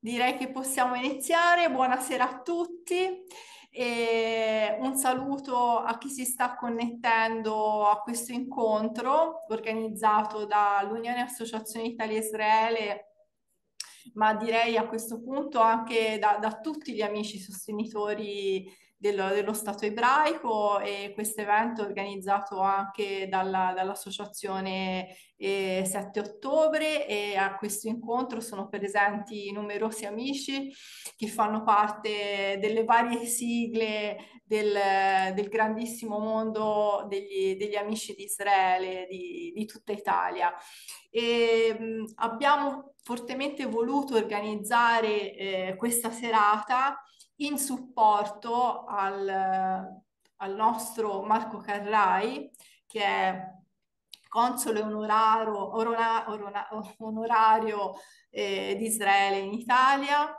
direi che possiamo iniziare. Buonasera a tutti e un saluto a chi si sta connettendo a questo incontro organizzato dall'Unione Associazione Italia Israele ma direi a questo punto anche da, da tutti gli amici sostenitori dello, dello Stato ebraico e questo evento è organizzato anche dalla, dall'associazione eh, 7 ottobre e a questo incontro sono presenti numerosi amici che fanno parte delle varie sigle del, del grandissimo mondo degli, degli, amici di Israele, di, di tutta Italia. E, mh, abbiamo fortemente voluto organizzare eh, questa serata in supporto al, al nostro Marco Carrai, che è console onoraro, orona, orona, onorario eh, di Israele in Italia.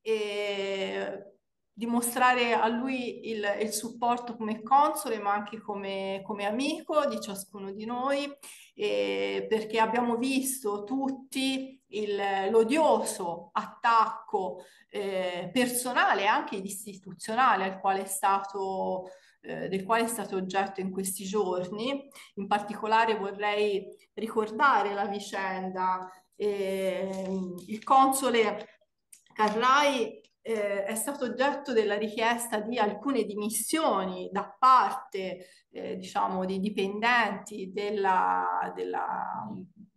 E, dimostrare a lui il, il, supporto come console ma anche come, come amico di ciascuno di noi eh, perché abbiamo visto tutti il, l'odioso attacco eh, personale e anche istituzionale al quale è stato, eh, del quale è stato oggetto in questi giorni. In particolare vorrei ricordare la vicenda. Eh, il console Carrai eh, è stato oggetto della richiesta di alcune dimissioni da parte eh, diciamo, dei dipendenti della, della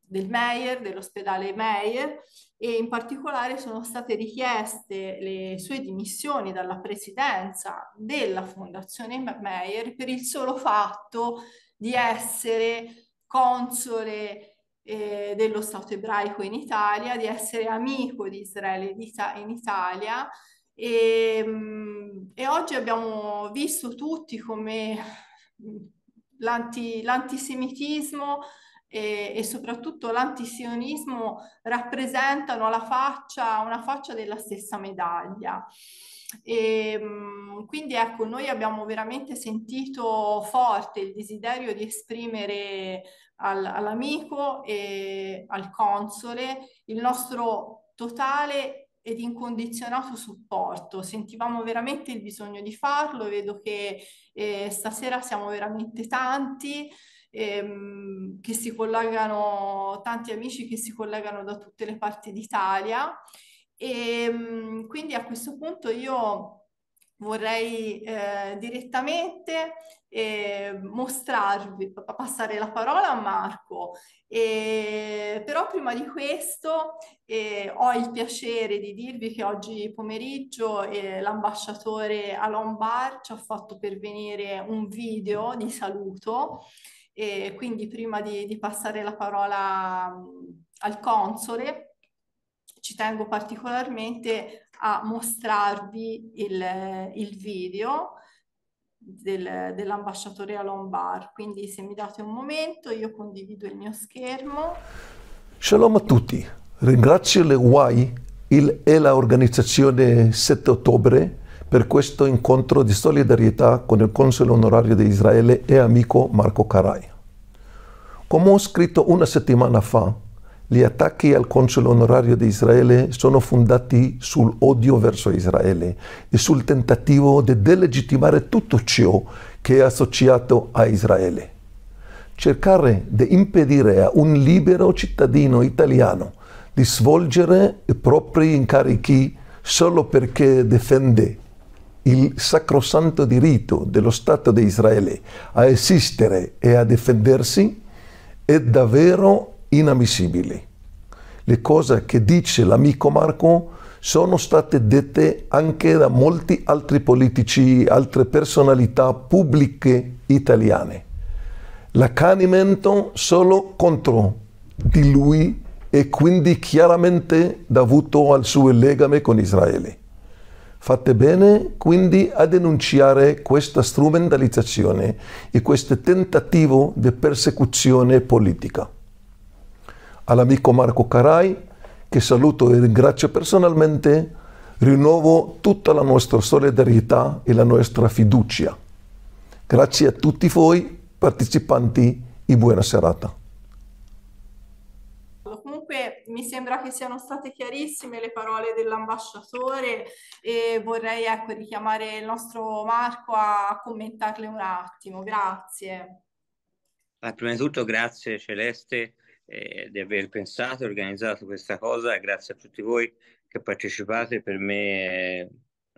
del Meyer, dell'ospedale Meyer e in particolare sono state richieste le sue dimissioni dalla presidenza della fondazione Meyer per il solo fatto di essere console eh, dello Stato ebraico in Italia, di essere amico di Israele in Italia e, ehm, e oggi abbiamo visto tutti come l'anti, l'antisemitismo e, e soprattutto l'antisionismo rappresentano la faccia, una faccia della stessa medaglia. E, ehm, quindi ecco, noi abbiamo veramente sentito forte il desiderio di esprimere al, all'amico e al console il nostro totale ed incondizionato supporto. Sentivamo veramente il bisogno di farlo, vedo che eh, stasera siamo veramente tanti ehm, che si collegano, tanti amici che si collegano da tutte le parti d'Italia e ehm, quindi a questo punto io vorrei eh, direttamente eh, mostrarvi, passare la parola a Marco, e, ehm, però prima di questo eh, ho il piacere di dirvi che oggi pomeriggio ehm, l'ambasciatore Alon Bar ci ha fatto pervenire un video di saluto e quindi prima di, di passare la parola al console, ci tengo particolarmente a mostrarvi il, il video del, dell'ambasciatore a Lombard. Quindi se mi date un momento io condivido il mio schermo. Shalom a tutti, ringrazio le UAI e l'organizzazione 7 ottobre per questo incontro di solidarietà con il console onorario di Israele e amico Marco Carai. Come ho scritto una settimana fa, gli attacchi al console onorario di Israele sono fondati sull'odio verso Israele e sul tentativo di delegittimare tutto ciò che è associato a Israele. Cercare di impedire a un libero cittadino italiano di svolgere i propri incarichi solo perché difende il sacrosanto diritto dello Stato di Israele a esistere e a difendersi è davvero inammissibile. Le cose che dice l'amico Marco sono state dette anche da molti altri politici, altre personalità pubbliche italiane. L'accanimento solo contro di lui è quindi chiaramente dovuto al suo legame con Israele. Fate bene quindi a denunciare questa strumentalizzazione e questo tentativo di persecuzione politica. All'amico Marco Carai, che saluto e ringrazio personalmente, rinnovo tutta la nostra solidarietà e la nostra fiducia. Grazie a tutti voi partecipanti e buona serata mi sembra che siano state chiarissime le parole dell'ambasciatore e vorrei ecco, richiamare il nostro Marco a commentarle un attimo. Grazie. Ah, prima di tutto grazie Celeste eh, di aver pensato e organizzato questa cosa e grazie a tutti voi che partecipate, per me è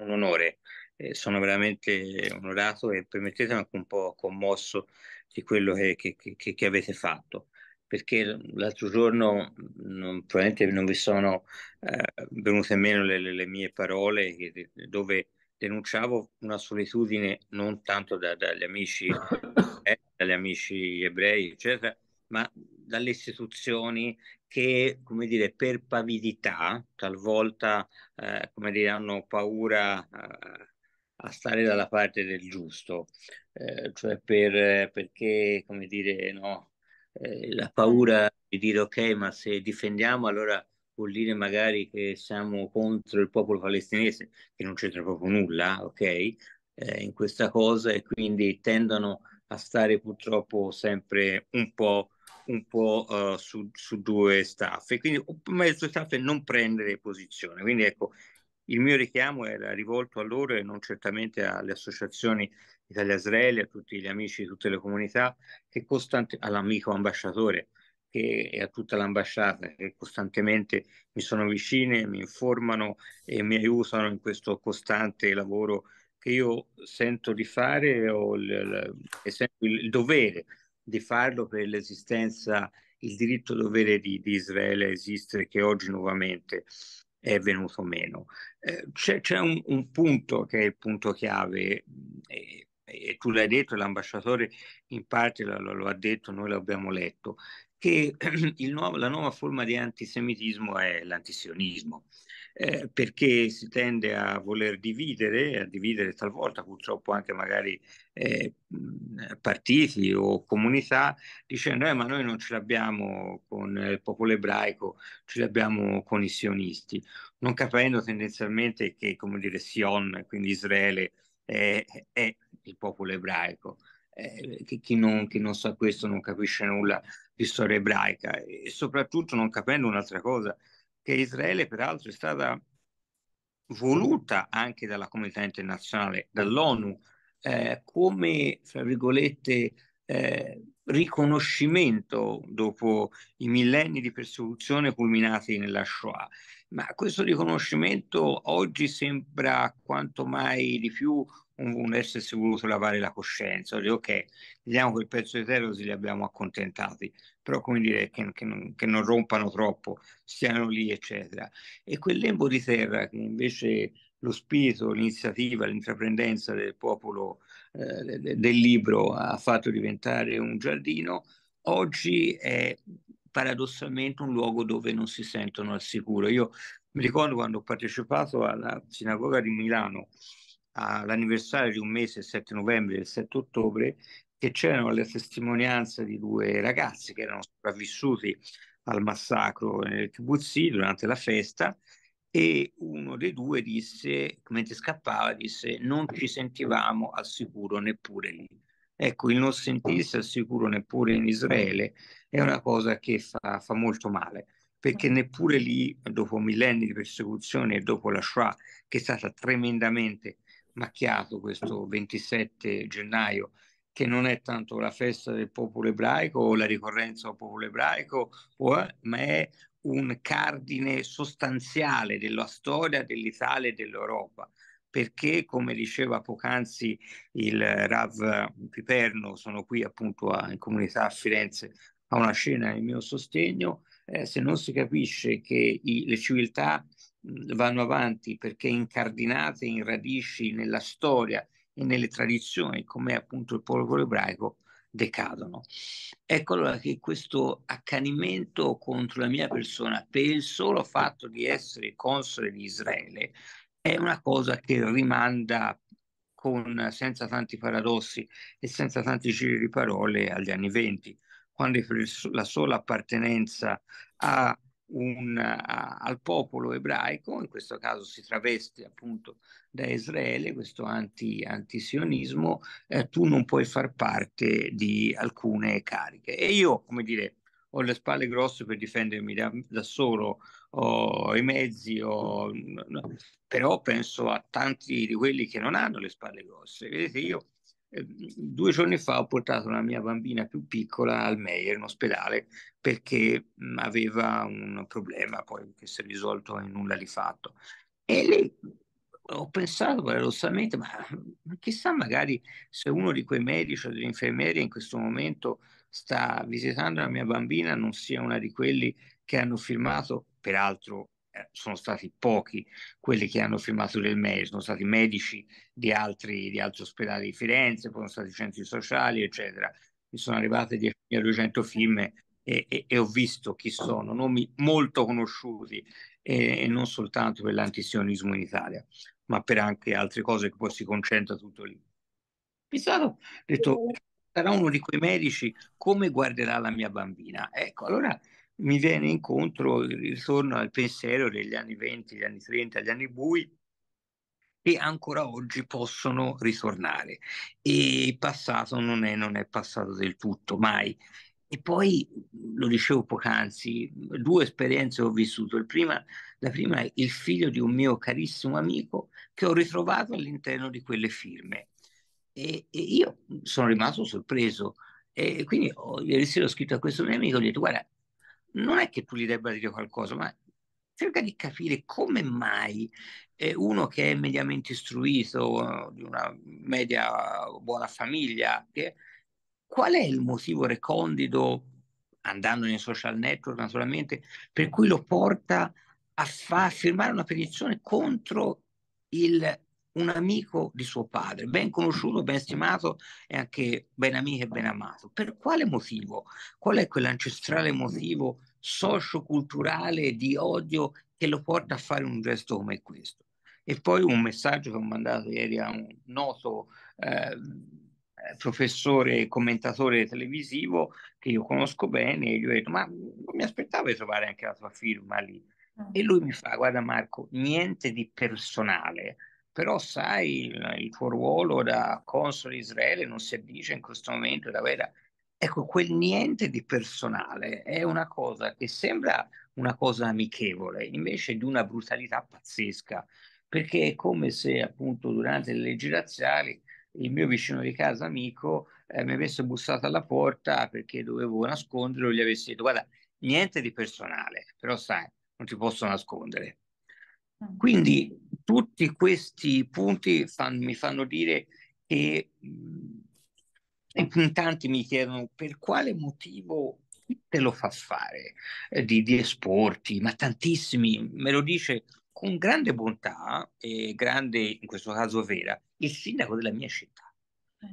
un onore. Eh, sono veramente onorato e permettetemi anche un po' commosso di quello che, che, che, che avete fatto perché l'altro giorno non, probabilmente non vi sono eh, venute meno le, le, mie parole che, dove denunciavo una solitudine non tanto da, dagli amici eh, dagli amici ebrei eccetera ma dalle istituzioni che come dire per pavidità talvolta eh, come dire hanno paura eh, a stare dalla parte del giusto eh, cioè per, perché come dire no eh, la mm. paura di dire ok, ma se difendiamo allora vuol dire magari che siamo contro il popolo palestinese, che non c'entra proprio nulla, ok, eh, in questa cosa e quindi tendono a stare purtroppo sempre un po', un po' uh, su, su, due staffe, quindi mezzo staffe non prendere posizione. Quindi ecco, il mio richiamo era rivolto a loro e non certamente alle associazioni Italia-Israele, a tutti gli amici di tutte le comunità, che costante, all'amico ambasciatore che, e a tutta l'ambasciata che costantemente mi sono vicine, mi informano e mi aiutano in questo costante lavoro che io sento di fare ho il, il, sento il dovere di farlo per l'esistenza, il diritto dovere di, di Israele a esistere che oggi nuovamente è venuto meno. Eh, c'è, c'è un, un, punto che è il punto chiave, mm, e, e tu l'hai detto, l'ambasciatore in parte lo, lo, lo ha detto, noi l'abbiamo letto, che nuovo, la nuova forma di antisemitismo è l'antisionismo eh, perché si tende a voler dividere, a dividere talvolta purtroppo anche magari eh, partiti o comunità, dicendo eh, ma noi non ce l'abbiamo con eh, il popolo ebraico, ce l'abbiamo con i sionisti, non capendo tendenzialmente che come dire Sion, quindi Israele, è, è il popolo ebraico. Eh, chi non, chi non sa questo non capisce nulla di storia ebraica e soprattutto non capendo un'altra cosa, che Israele peraltro è stata voluta anche dalla comunità internazionale, dall'ONU, eh, come, fra virgolette, eh, riconoscimento dopo i millenni di persecuzione culminati nella Shoah. Ma questo riconoscimento oggi sembra quanto mai di più un, un essersi voluto lavare la coscienza, dire ok, vediamo quel pezzo di terra così li abbiamo accontentati però come dire, che, che, non, che, non, rompano troppo, stiano lì, eccetera. E quel lembo di terra che invece lo spirito, l'iniziativa, l'intraprendenza del popolo eh, del libro ha fatto diventare un giardino, oggi è paradossalmente un luogo dove non si sentono al sicuro. Io mi ricordo quando ho partecipato alla sinagoga di Milano all'anniversario di un mese, il 7 novembre e il 7 ottobre, che c'erano le testimonianze di due ragazzi che erano sopravvissuti al massacro nel Kibuzzi durante la festa e uno dei due disse, mentre scappava, disse non ci sentivamo al sicuro neppure lì. Ecco, il non sentirsi al sicuro neppure in Israele è una cosa che fa, fa molto male, perché neppure lì, dopo millenni di persecuzione e dopo la Shoah, che è stata tremendamente macchiato questo 27 gennaio che non è tanto la festa del popolo ebraico o la ricorrenza al popolo ebraico, ma è un cardine sostanziale della storia dell'Italia e dell'Europa perché, come diceva poc'anzi il Rav Piperno, sono qui appunto a, in comunità a Firenze a una scena in mio sostegno, eh, se non si capisce che i, le civiltà mh, vanno avanti perché incardinate in radici nella storia e nelle tradizioni, come appunto il popolo ebraico, decadono. Ecco allora che questo accanimento contro la mia persona per il solo fatto di essere console di Israele è una cosa che rimanda con, senza tanti paradossi e senza tanti giri di parole agli anni venti, quando la sola appartenenza a un, a, al popolo ebraico, in questo caso si traveste appunto da Israele, questo anti, antisionismo, eh, tu non puoi far parte di alcune cariche. E io, come dire, ho le spalle grosse per difendermi da, da solo, ho i mezzi, ho, però penso a tanti di quelli che non hanno le spalle grosse. Vedete, io eh, due giorni fa ho portato la mia bambina più piccola al Meyer in ospedale perché mm, aveva un problema poi che si è risolto e nulla di fatto. E lei ho pensato paradossalmente, ma, chissà magari se uno di quei medici o dell'infermeria in questo momento sta visitando la mia bambina non sia una di quelli che hanno firmato, peraltro eh, sono stati pochi quelli che hanno firmato del MEI, sono stati medici di altri, di altri ospedali di Firenze, poi sono stati centri sociali, eccetera. Mi sono arrivate 10.200 firme e, e, e, ho visto chi sono, nomi molto conosciuti e, e non soltanto per l'antisionismo in Italia, ma per anche altre cose che poi si concentra tutto lì. Pizzato ho detto, sarà uno di quei medici, come guarderà la mia bambina? Ecco, allora mi viene incontro il ritorno al pensiero degli anni 20, gli anni 30, gli anni bui che ancora oggi possono ritornare e il passato non è, non è passato del tutto mai. E poi, lo dicevo poc'anzi, due esperienze ho vissuto. Prima, la prima è il figlio di un mio carissimo amico che ho ritrovato all'interno di quelle firme. E, e io sono rimasto sorpreso. E quindi ho, ieri sera ho scritto a questo mio amico, ho detto, guarda, non è che tu gli debba dire qualcosa, ma cerca di capire come mai eh, uno che è mediamente istruito, di una media buona famiglia, che, qual è il motivo recondito, andando nei social network naturalmente, per cui lo porta a fa- firmare una petizione contro il un amico di suo padre, ben conosciuto, ben stimato e anche ben amico e ben amato. Per quale motivo? Qual è quell'ancestrale motivo socioculturale di odio che lo porta a fare un gesto come questo? E poi un messaggio che ho mandato ieri a un noto eh, professore e commentatore televisivo che io conosco bene e gli ho detto ma non mi aspettavo di trovare anche la tua firma lì. Ah. E lui mi fa, guarda Marco, niente di personale, però sai il, il tuo ruolo da console Israele non si addice in questo momento da vera. Ecco, quel niente di personale è una cosa che sembra una cosa amichevole, invece di una brutalità pazzesca, perché è come se appunto durante le leggi razziali il mio vicino di casa amico eh, mi avesse bussato alla porta perché dovevo nasconderlo e gli avessi detto guarda, niente di personale, però sai, non ti posso nascondere. Mm. Quindi tutti questi punti fan, mi fanno dire che in tanti mi chiedono per quale motivo te lo fa fare eh, di, di esporti, ma tantissimi me lo dice con grande bontà e grande, in questo caso vera, il sindaco della mia città,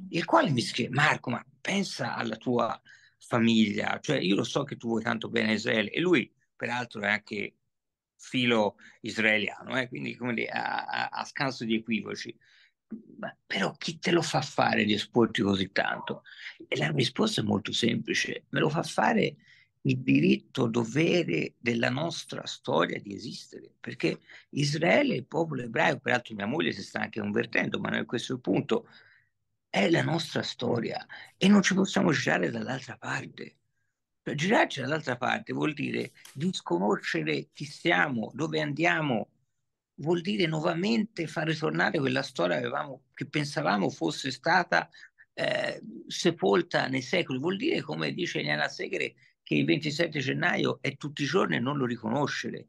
il quale mi scrive Marco, ma pensa alla tua famiglia, cioè io lo so che tu vuoi tanto bene a Israele e lui peraltro è anche filo israeliano, eh? quindi dire, a, a, a, scanso di equivoci. Ma però chi te lo fa fare di esporti così tanto? E la risposta è molto semplice, me lo fa fare il diritto dovere della nostra storia di esistere, perché Israele, il popolo ebraico, peraltro mia moglie si sta anche convertendo, ma non è questo il punto, è la nostra storia e non ci possiamo girare dall'altra parte. Girarci dall'altra parte vuol dire disconoscere chi siamo, dove andiamo, vuol dire nuovamente far ritornare quella storia avevamo, che, pensavamo fosse stata eh, sepolta nei secoli. Vuol dire, come dice Niana Segre, che il 27 gennaio è tutti i giorni e non lo riconoscere.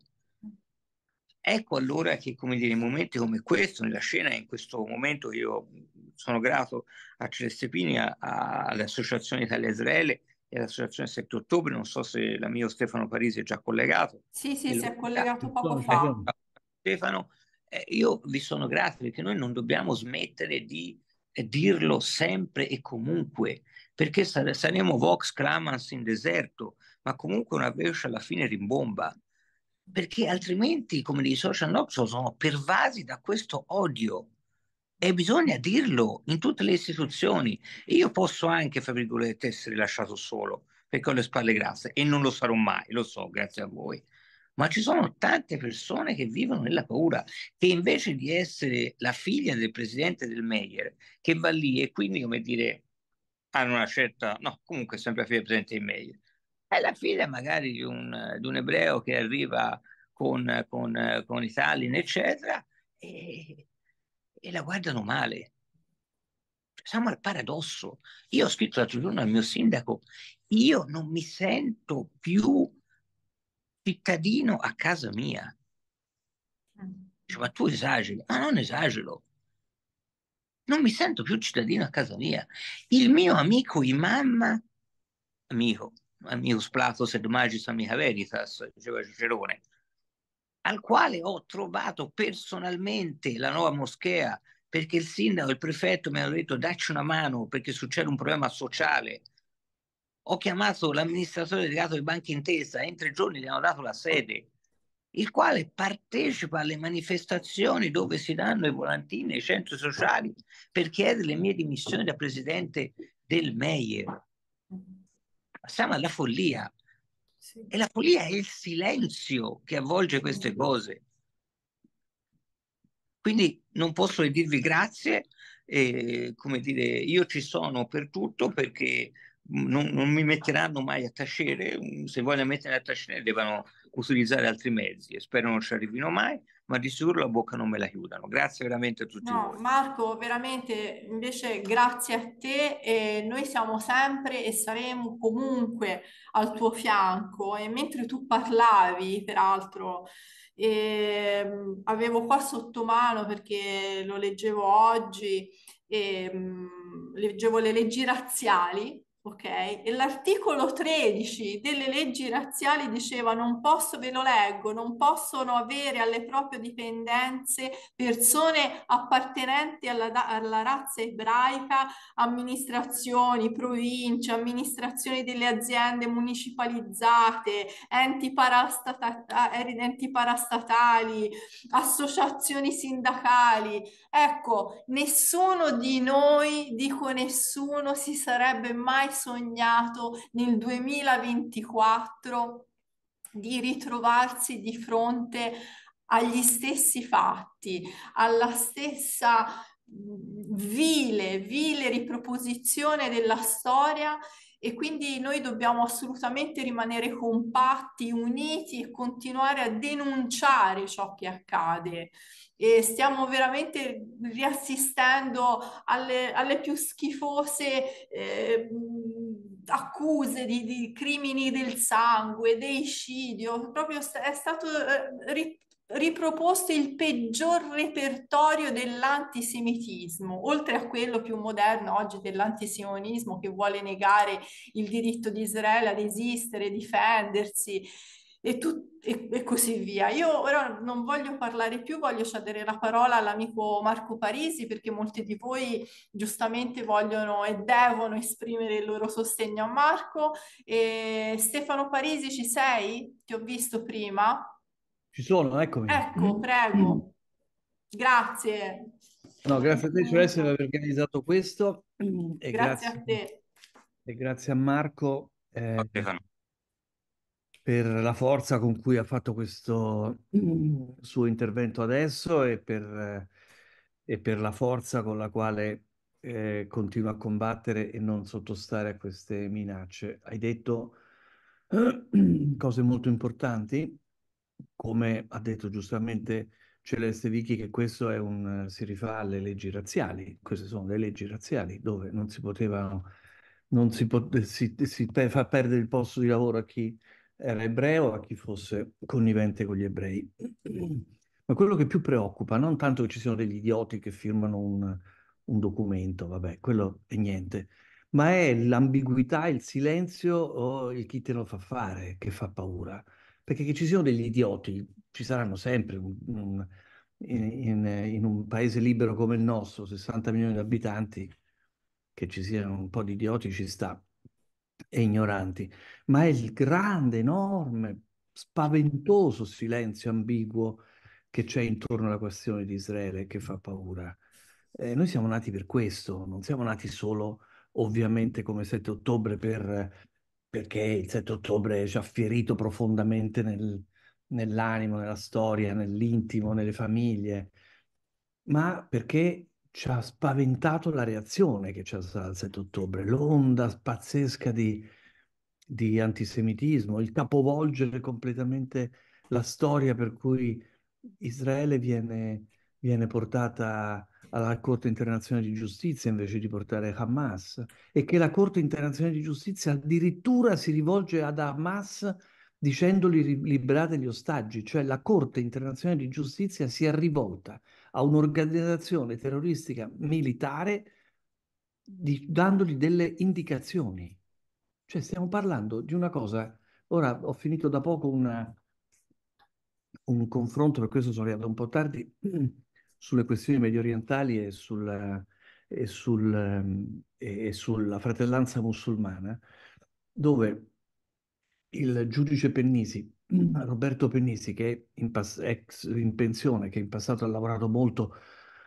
Ecco allora che, come dire, in momenti come questo, nella scena, in questo momento io sono grato a Celeste Pini, a, a, alle Italia-Israele, e l'associazione 7 ottobre, non so se l'amico Stefano Parisi è già collegato. Sì, sì, si è collegato poco fa. Stefano, eh, io vi sono grato perché noi non dobbiamo smettere di eh, dirlo sempre e comunque, perché sare- saremo vox clamans in deserto, ma comunque una voce alla fine rimbomba, perché altrimenti, come i social network, sono pervasi da questo odio e bisogna dirlo in tutte le istituzioni. Io posso anche, fra virgolette, essere lasciato solo perché ho le spalle grasse e non lo sarò mai, lo so, grazie a voi. Ma ci sono tante persone che vivono nella paura, che invece di essere la figlia del presidente del Meyer, che va lì e quindi, come dire, hanno una certa, no, comunque sempre la figlia del presidente del Meyer, è la figlia magari di un, di un ebreo che arriva con, con, con i Tallinn, eccetera, e, e la guardano male. Siamo al paradosso. Io ho scritto l'altro giorno al mio sindaco, io non mi sento più cittadino a casa mia. Dice, ma tu esageri? Ma non esagero. Non mi sento più cittadino a casa mia. Il mio amico mamma, amico, amico splato sed magis amica veritas, diceva Cicerone, al quale ho trovato personalmente la nuova moschea perché il sindaco e il prefetto mi hanno detto dacci una mano perché succede un problema sociale. Ho chiamato l'amministratore delegato di Banca Intesa e in tre giorni gli hanno dato la sede, il quale partecipa alle manifestazioni dove si danno i volantini ai centri sociali per chiedere le mie dimissioni da presidente del Meier. Siamo alla follia. E la follia è il silenzio che avvolge queste cose. Quindi non posso che dirvi grazie, eh, come dire, io ci sono per tutto perché non, non mi metteranno mai a tacere, se vogliono mettere a tacere devono utilizzare altri mezzi e spero non ci arrivino mai, ma di sicuro la bocca non me la chiudano. Grazie veramente a tutti no, voi. Marco, veramente invece grazie a te e noi siamo sempre e saremo comunque al tuo fianco e mentre tu parlavi, peraltro, eh, avevo qua sotto mano perché lo leggevo oggi, eh, leggevo le leggi razziali Okay? E l'articolo 13 delle leggi razziali diceva non posso, ve lo leggo, non possono avere alle proprie dipendenze persone appartenenti alla, alla razza ebraica, amministrazioni, province, amministrazioni delle aziende municipalizzate, enti, parastata, enti parastatali, associazioni sindacali. Ecco, nessuno di noi, dico nessuno, si sarebbe mai sognato nel 2024 di ritrovarsi di fronte agli stessi fatti, alla stessa mm, vile, vile riproposizione della storia e quindi noi dobbiamo assolutamente rimanere compatti, uniti e continuare a denunciare ciò che accade. E stiamo veramente riassistendo alle, alle più schifose eh, accuse di, di, crimini del sangue, deicidio, proprio è stato eh, riproposto il peggior repertorio dell'antisemitismo, oltre a quello più moderno oggi dell'antisionismo che vuole negare il diritto di Israele ad esistere, difendersi e, tu, e, e così via. Io ora non voglio parlare più, voglio cedere la parola all'amico Marco Parisi perché molti di voi giustamente vogliono e devono esprimere il loro sostegno a Marco. E Stefano Parisi ci sei? Ti ho visto prima. Ci sono, eccomi. Ecco, mm. prego. Mm. Grazie. No, grazie a te Celeste per aver organizzato questo. Mm. E grazie, grazie a te. E grazie a Marco eh, per la forza con cui ha fatto questo suo intervento adesso e per, e per la forza con la quale eh, continua a combattere e non sottostare a queste minacce. Hai detto cose molto importanti come ha detto giustamente Celeste Vichi, che questo è un, si rifà alle leggi razziali, queste sono le leggi razziali dove non si poteva, non si, pot- si, si pe- fa perdere il posto di lavoro a chi era ebreo, a chi fosse connivente con gli ebrei. Ma quello che più preoccupa, non tanto che ci siano degli idioti che firmano un, un documento, vabbè, quello è niente, ma è l'ambiguità, il silenzio o il chi te lo fa fare che fa paura perché che ci siano degli idioti, ci saranno sempre un, un, in, in, un paese libero come il nostro, 60 milioni di abitanti, che ci siano un po' di idioti ci sta, e ignoranti, ma è il grande, enorme, spaventoso silenzio ambiguo che c'è intorno alla questione di Israele che fa paura. Eh, noi siamo nati per questo, non siamo nati solo ovviamente come 7 ottobre per perché il 7 ottobre ci ha ferito profondamente nel, nell'animo, nella storia, nell'intimo, nelle famiglie, ma perché ci ha spaventato la reazione che c'è stata il 7 ottobre, l'onda pazzesca di, di antisemitismo, il capovolgere completamente la storia per cui Israele viene, viene portata alla Corte internazionale di giustizia invece di portare Hamas e che la Corte internazionale di giustizia addirittura si rivolge ad Hamas dicendogli liberate gli ostaggi, cioè la Corte internazionale di giustizia si è rivolta a un'organizzazione terroristica militare di, dandogli delle indicazioni. Cioè stiamo parlando di una cosa, ora ho finito da poco una, un confronto, per questo sono arrivato un po' tardi, sulle questioni medio orientali e, sul, e, sul, e sulla fratellanza musulmana, dove il giudice Pennisi, Roberto Pennisi, che è in, pass- ex, in pensione, che in passato ha lavorato molto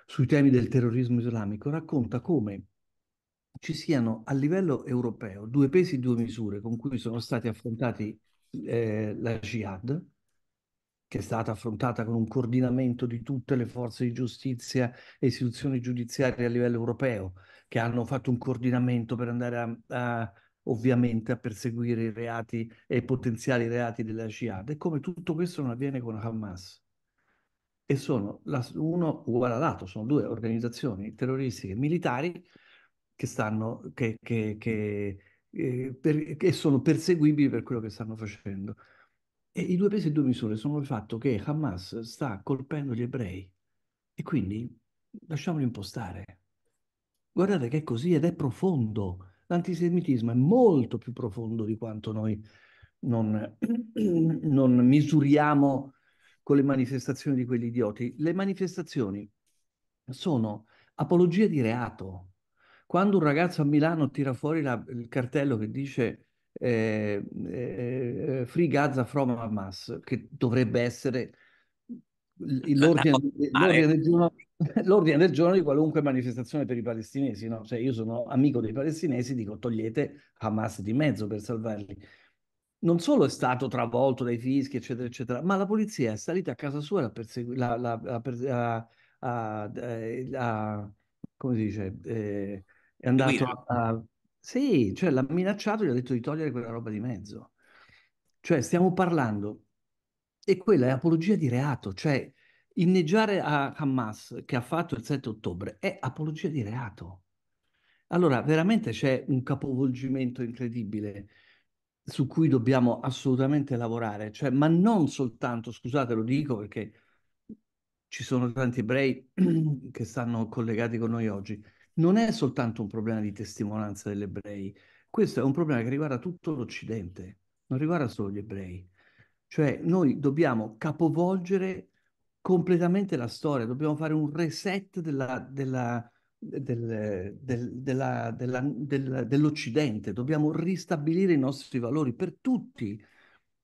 sui temi del terrorismo islamico, racconta come ci siano a livello europeo due pesi e due misure con cui sono stati affrontati eh, la jihad che è stata affrontata con un coordinamento di tutte le forze di giustizia e istituzioni giudiziarie a livello europeo, che hanno fatto un coordinamento per andare a, a ovviamente a perseguire i reati e i potenziali reati della Jihad. E come tutto questo non avviene con Hamas. E sono la, uno uguale all'altro, sono due organizzazioni terroristiche militari che, stanno, che, che, che, eh, per, che sono perseguibili per quello che stanno facendo. E i due pesi e due misure sono il fatto che Hamas sta colpendo gli ebrei e quindi lasciamoli impostare. Guardate che è così ed è profondo. L'antisemitismo è molto più profondo di quanto noi non, non misuriamo con le manifestazioni di quegli idioti. Le manifestazioni sono apologia di reato. Quando un ragazzo a Milano tira fuori la, il cartello che dice eh, eh, eh, Free Gaza from Hamas, che dovrebbe essere l'ordine, l'ordine, del giorno, l'ordine, del giorno, di qualunque manifestazione per i palestinesi. No? Cioè io sono amico dei palestinesi, dico togliete Hamas di mezzo per salvarli. Non solo è stato travolto dai fischi, eccetera, eccetera, ma la polizia è salita a casa sua a persegu- la, a, a, a, a, eh, come si dice, eh, è andato a, sì, cioè l'ha minacciato, gli ha detto di togliere quella roba di mezzo. Cioè stiamo parlando, e quella è apologia di reato, cioè inneggiare a Hamas che ha fatto il 7 ottobre è apologia di reato. Allora, veramente c'è un capovolgimento incredibile su cui dobbiamo assolutamente lavorare, cioè, ma non soltanto, scusate lo dico perché ci sono tanti ebrei che stanno collegati con noi oggi, non è soltanto un problema di testimonianza degli ebrei, questo è un problema che riguarda tutto l'Occidente, non riguarda solo gli ebrei. Cioè noi dobbiamo capovolgere completamente la storia, dobbiamo fare un reset della, della, del, del, della, dell'Occidente, dobbiamo ristabilire i nostri valori per tutti,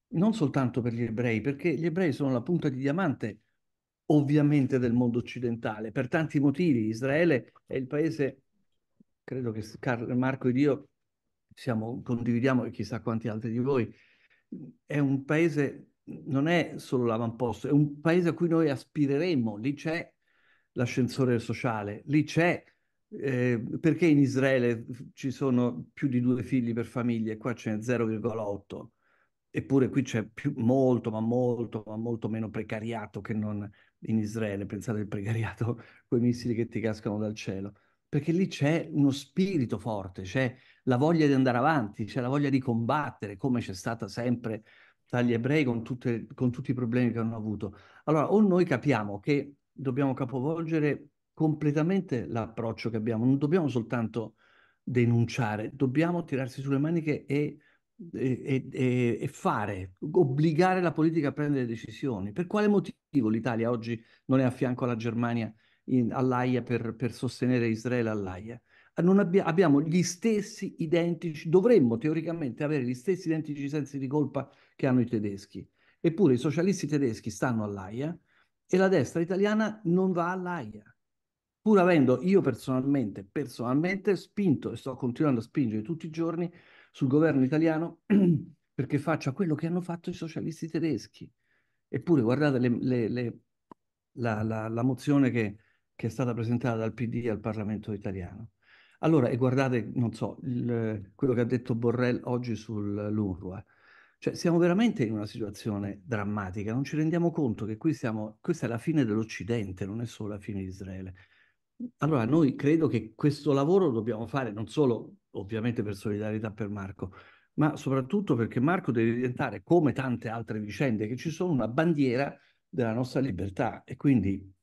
non soltanto per gli ebrei, perché gli ebrei sono la punta di diamante ovviamente del mondo occidentale. Per tanti motivi Israele è il paese, credo che Marco ed io siamo, condividiamo e chissà quanti altri di voi, è un paese, non è solo l'avamposto, è un paese a cui noi aspireremo, lì c'è l'ascensore sociale, lì c'è eh, perché in Israele ci sono più di due figli per famiglia e qua ce n'è 0,8, eppure qui c'è più, molto, ma molto, ma molto meno precariato che non in Israele, pensate al precariato con i missili che ti cascano dal cielo, perché lì c'è uno spirito forte, c'è la voglia di andare avanti, c'è la voglia di combattere, come c'è stata sempre tra gli ebrei con, tutte, con tutti i problemi che hanno avuto. Allora, o noi capiamo che dobbiamo capovolgere completamente l'approccio che abbiamo, non dobbiamo soltanto denunciare, dobbiamo tirarsi sulle maniche e e, e, e, fare, obbligare la politica a prendere decisioni. Per quale motivo l'Italia oggi non è a fianco alla Germania in, all'AIA per, per, sostenere Israele all'AIA? Ah, Abbi- abbiamo gli stessi identici, dovremmo teoricamente avere gli stessi identici sensi di colpa che hanno i tedeschi. Eppure i socialisti tedeschi stanno all'AIA e la destra italiana non va all'AIA pur avendo io personalmente, personalmente spinto e sto continuando a spingere tutti i giorni sul governo italiano perché faccia quello che hanno fatto i socialisti tedeschi. Eppure guardate le, le, le, la, la, la, mozione che, che, è stata presentata dal PD al Parlamento italiano. Allora, e guardate, non so, il, quello che ha detto Borrell oggi sull'UNRWA. Cioè, siamo veramente in una situazione drammatica, non ci rendiamo conto che qui siamo, questa è la fine dell'Occidente, non è solo la fine di Israele. Allora, noi credo che questo lavoro dobbiamo fare non solo ovviamente per solidarietà per Marco, ma soprattutto perché Marco deve diventare, come tante altre vicende che ci sono, una bandiera della nostra libertà. E quindi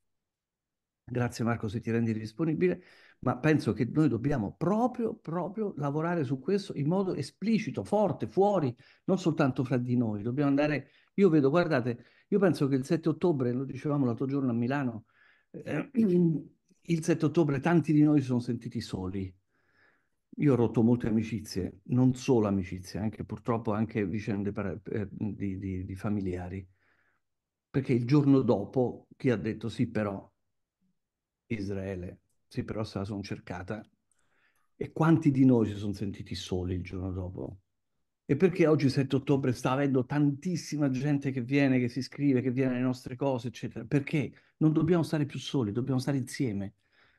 grazie Marco se ti rendi disponibile, ma penso che noi dobbiamo proprio, proprio lavorare su questo in modo esplicito, forte, fuori, non soltanto fra di noi. Dobbiamo andare, io vedo, guardate, io penso che il 7 ottobre, lo dicevamo l'altro giorno a Milano, eh, il 7 ottobre tanti di noi si sono sentiti soli, io ho rotto molte amicizie, non solo amicizie, anche purtroppo anche vicende eh, di, di, di familiari, perché il giorno dopo chi ha detto sì però Israele, sì però se la sono cercata, e quanti di noi si sono sentiti soli il giorno dopo? E perché oggi 7 ottobre sta avendo tantissima gente che viene, che si scrive, che viene alle nostre cose, eccetera? Perché non dobbiamo stare più soli, dobbiamo stare insieme,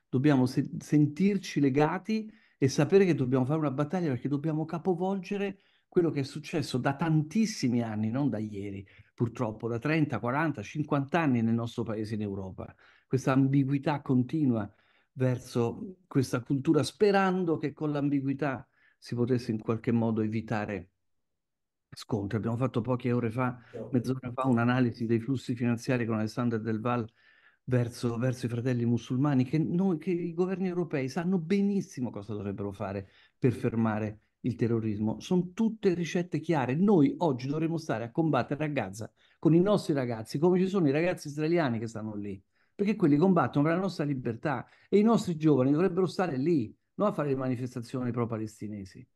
dobbiamo se- sentirci legati e sapere che dobbiamo fare una battaglia perché dobbiamo capovolgere quello che è successo da tantissimi anni, non da ieri, purtroppo, da 30, 40, 50 anni nel nostro paese in Europa. Questa ambiguità continua verso questa cultura, sperando che con l'ambiguità si potesse in qualche modo evitare scontri. Abbiamo fatto poche ore fa, mezz'ora fa, un'analisi dei flussi finanziari con Alessandro Del Valle verso, verso i fratelli musulmani, che, noi, che i governi europei sanno benissimo cosa dovrebbero fare per fermare il terrorismo. Sono tutte ricette chiare. Noi oggi dovremmo stare a combattere a Gaza con i nostri ragazzi, come ci sono i ragazzi israeliani che stanno lì, perché quelli combattono per la nostra libertà e i nostri giovani dovrebbero stare lì, non a fare le manifestazioni pro-palestinesi.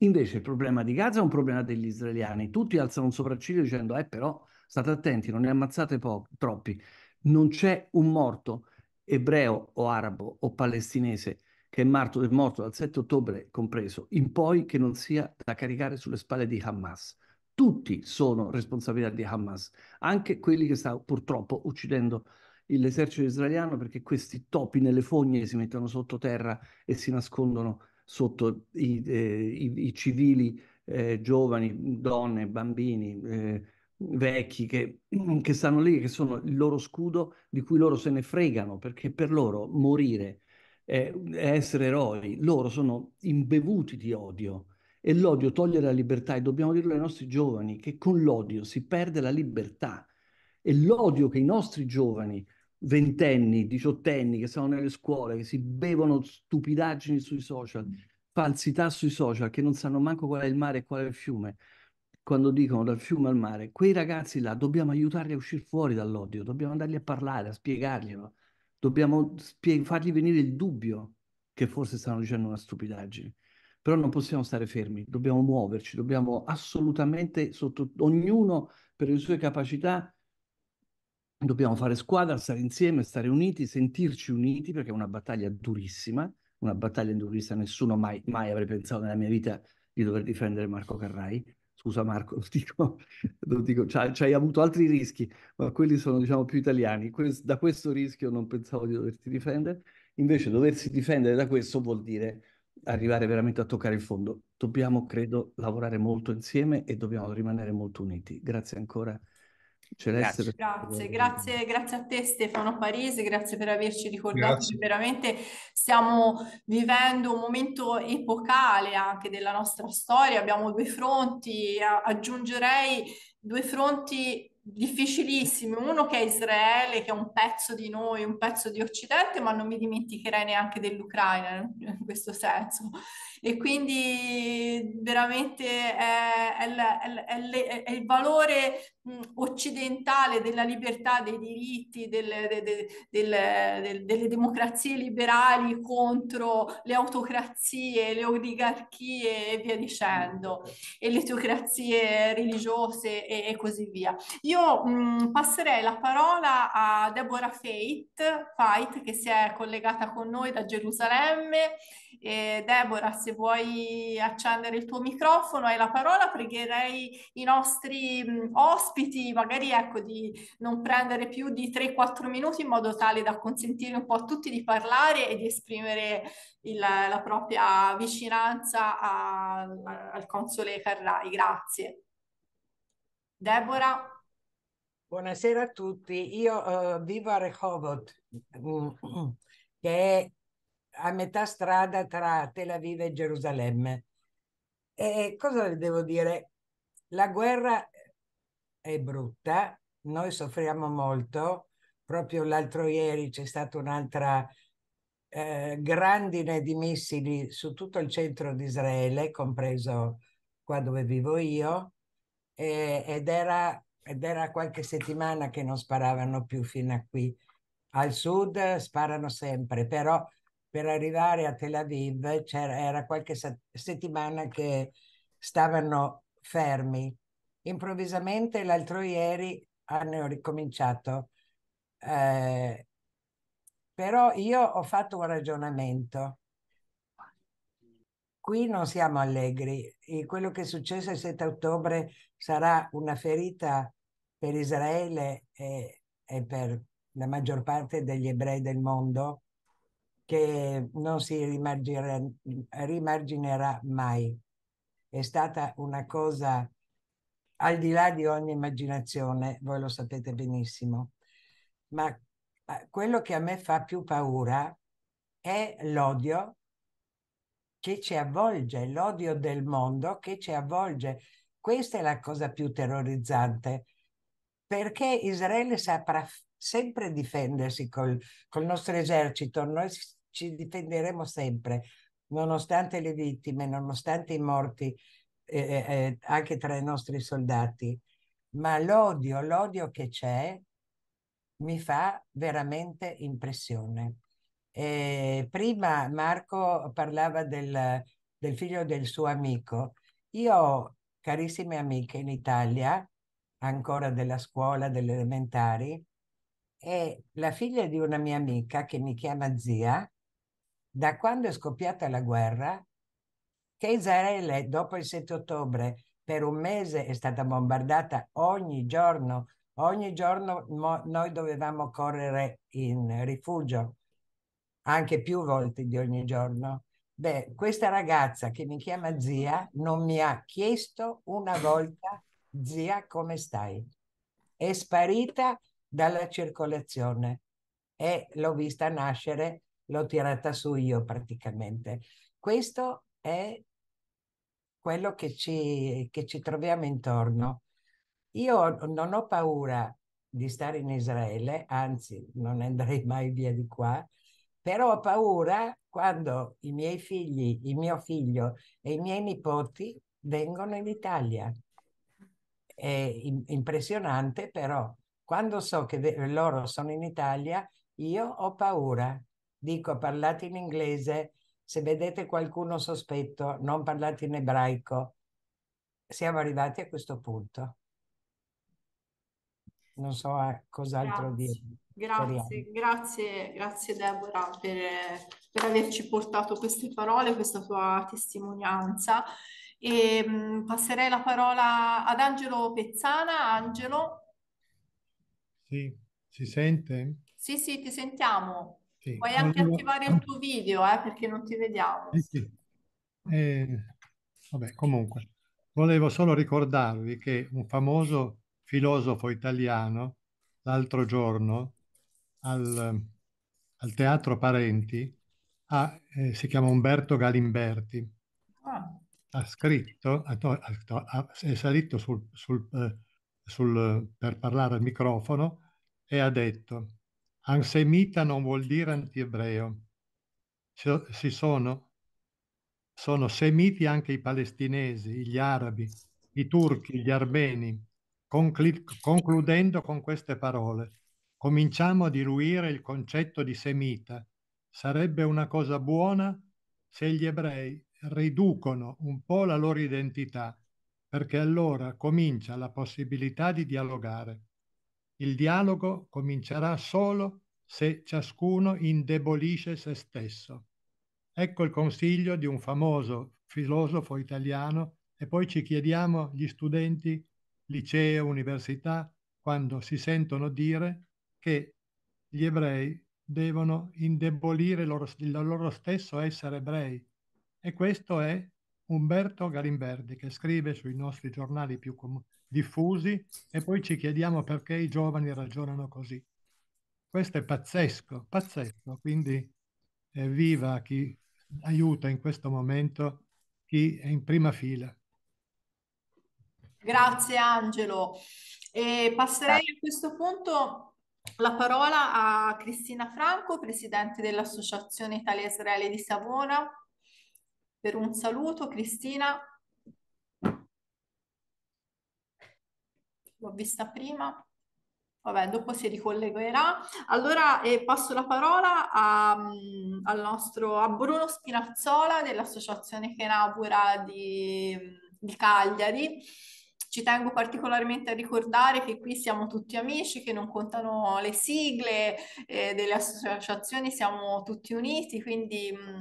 Invece il problema di Gaza è un problema degli israeliani. Tutti alzano un sopracciglio dicendo, eh però, state attenti, non ne ammazzate po- troppi non c'è un morto ebreo o arabo o palestinese che è morto, è morto dal 7 ottobre compreso, in poi che non sia da caricare sulle spalle di Hamas. Tutti sono responsabilità di Hamas, anche quelli che stanno purtroppo uccidendo l'esercito israeliano perché questi topi nelle fogne si mettono sottoterra e si nascondono sotto i, eh, i, i civili eh, giovani, donne, bambini, eh, vecchi che, che, stanno lì, che sono il loro scudo di cui loro se ne fregano, perché per loro morire è, è essere eroi, loro sono imbevuti di odio e l'odio toglie la libertà e dobbiamo dirlo ai nostri giovani che con l'odio si perde la libertà e l'odio che i nostri giovani ventenni, diciottenni che stanno nelle scuole, che si bevono stupidaggini sui social, mm. falsità sui social, che non sanno manco qual è il mare e qual è il fiume, quando dicono dal fiume al mare, quei ragazzi là dobbiamo aiutarli a uscire fuori dall'odio, dobbiamo andargli a parlare, a spiegarglielo, dobbiamo spie- fargli venire il dubbio che forse stanno dicendo una stupidaggine. Però non possiamo stare fermi, dobbiamo muoverci, dobbiamo assolutamente, sotto, ognuno per le sue capacità, dobbiamo fare squadra, stare insieme, stare uniti, sentirci uniti, perché è una battaglia durissima, una battaglia durissima, nessuno mai, mai avrei pensato nella mia vita di dover difendere Marco Carrai, scusa Marco, lo dico, lo dico cioè, cioè, avuto altri rischi, ma quelli sono diciamo più italiani. Que- da questo rischio non pensavo di doverti difendere, invece doversi difendere da questo vuol dire arrivare veramente a toccare il fondo. Dobbiamo, credo, lavorare molto insieme e dobbiamo rimanere molto uniti. Grazie ancora Grazie. Grazie, grazie, grazie, a te Stefano Parese, grazie per averci ricordato grazie. che veramente stiamo vivendo un momento epocale anche della nostra storia, abbiamo due fronti, aggiungerei due fronti difficilissimi, uno che è Israele, che è un pezzo di noi, un pezzo di Occidente, ma non mi dimenticherei neanche dell'Ucraina in questo senso. E quindi veramente è, è, è, è il valore occidentale della libertà, dei diritti, del, del, del, delle democrazie liberali contro le autocrazie, le oligarchie e via dicendo, e le teocrazie religiose e, e così via. Io mh, mm, passerei la parola a Deborah Fait, Feit, che si è collegata con noi da Gerusalemme e Deborah, se vuoi accendere il tuo microfono, hai la parola, pregherei i nostri ospiti magari ecco, di non prendere più di 3-4 minuti in modo tale da consentire un po' a tutti di parlare e di esprimere il, la propria vicinanza a, al console Ferrari. Grazie. Deborah. Buonasera a tutti, io uh, vivo a Rehovot, mm, mm, che è a metà strada tra Tel Aviv e Gerusalemme. E cosa devo dire? La guerra è brutta, noi soffriamo molto. Proprio l'altro ieri c'è stata un'altra eh, grandine di missili su tutto il centro di Israele, compreso qua dove vivo io, e, ed, era, ed era qualche settimana che non sparavano più fino a qui. Al sud sparano sempre, però per arrivare a Tel Aviv era qualche settimana che stavano fermi. Improvvisamente l'altro ieri hanno ricominciato. Eh, però io ho fatto un ragionamento. Qui non siamo allegri. E quello che è successo il 7 ottobre sarà una ferita per Israele e, e per la maggior parte degli ebrei del mondo che non si rimarginerà mai. È stata una cosa al di là di ogni immaginazione, voi lo sapete benissimo, ma eh, quello che a me fa più paura è l'odio che ci avvolge, l'odio del mondo che ci avvolge. Questa è la cosa più terrorizzante, perché Israele saprà sempre difendersi col, col nostro esercito. Noi ci difenderemo sempre, nonostante le vittime, nonostante i morti, eh, eh, eh, anche tra i nostri soldati. Ma l'odio, l'odio che c'è, mi fa veramente impressione. Eh, prima Marco parlava del, del figlio del suo amico. Io, carissime amiche in Italia, ancora della scuola, delle elementari, e la figlia di una mia amica che mi chiama zia, da quando è scoppiata la guerra che Israele dopo il 7 ottobre per un mese è stata bombardata ogni giorno, ogni giorno noi dovevamo correre in rifugio, anche più volte di ogni giorno. Beh, questa ragazza che mi chiama zia non mi ha chiesto una volta, zia, come stai? È sparita dalla circolazione e l'ho vista nascere l'ho tirata su io praticamente. Questo è quello che ci, che ci troviamo intorno. Io non ho paura di stare in Israele, anzi non andrei mai via di qua, però ho paura quando i miei figli, il mio figlio e i miei nipoti vengono in Italia. È impressionante però, quando so che loro sono in Italia, io ho paura dico parlate in inglese, se vedete qualcuno sospetto, non parlate in ebraico. Siamo arrivati a questo punto. Non so cos'altro dire. Grazie, grazie, grazie Deborah per, per, averci portato queste parole, questa tua testimonianza. E, mh, mm, passerei la parola ad Angelo Pezzana. Angelo. Sì, si sente? Sì, sì, ti sentiamo. Sì, Puoi anche allora... attivare il tuo video, eh, perché non ti vediamo. Eh sì. eh, vabbè, comunque, volevo solo ricordarvi che un famoso filosofo italiano l'altro giorno al, al Teatro Parenti, ha, eh, si chiama Umberto Galimberti, ah. ha scritto, ha, ha, è salito sul, sul, eh, sul, per parlare al microfono e ha detto Ansemita non vuol dire antiebreo. Si sono, sono semiti anche i palestinesi, gli arabi, i turchi, gli armeni, concludendo con queste parole. Cominciamo a diluire il concetto di semita. Sarebbe una cosa buona se gli ebrei riducono un po' la loro identità, perché allora comincia la possibilità di dialogare. Il dialogo comincerà solo se ciascuno indebolisce se stesso. Ecco il consiglio di un famoso filosofo italiano e poi ci chiediamo gli studenti, liceo, università, quando si sentono dire che gli ebrei devono indebolire loro, il loro stesso essere ebrei. E questo è Umberto Garimberdi che scrive sui nostri giornali più, comuni diffusi e poi ci chiediamo perché i giovani ragionano così. Questo è pazzesco, pazzesco, quindi eh, viva chi aiuta in questo momento chi è in prima fila. Grazie Angelo. E passerei a questo punto la parola a Cristina Franco, presidente dell'Associazione Italia-Israele di Savona. Per un saluto, Cristina. l'ho vista prima. Vabbè, dopo si ricollegherà. Allora eh, passo la parola a, mm, al nostro, a Bruno Spinazzola dell'associazione Kenabura di, mm, di Cagliari ci tengo particolarmente a ricordare che qui siamo tutti amici, che non contano le sigle eh, delle associazioni, siamo tutti uniti, quindi mm,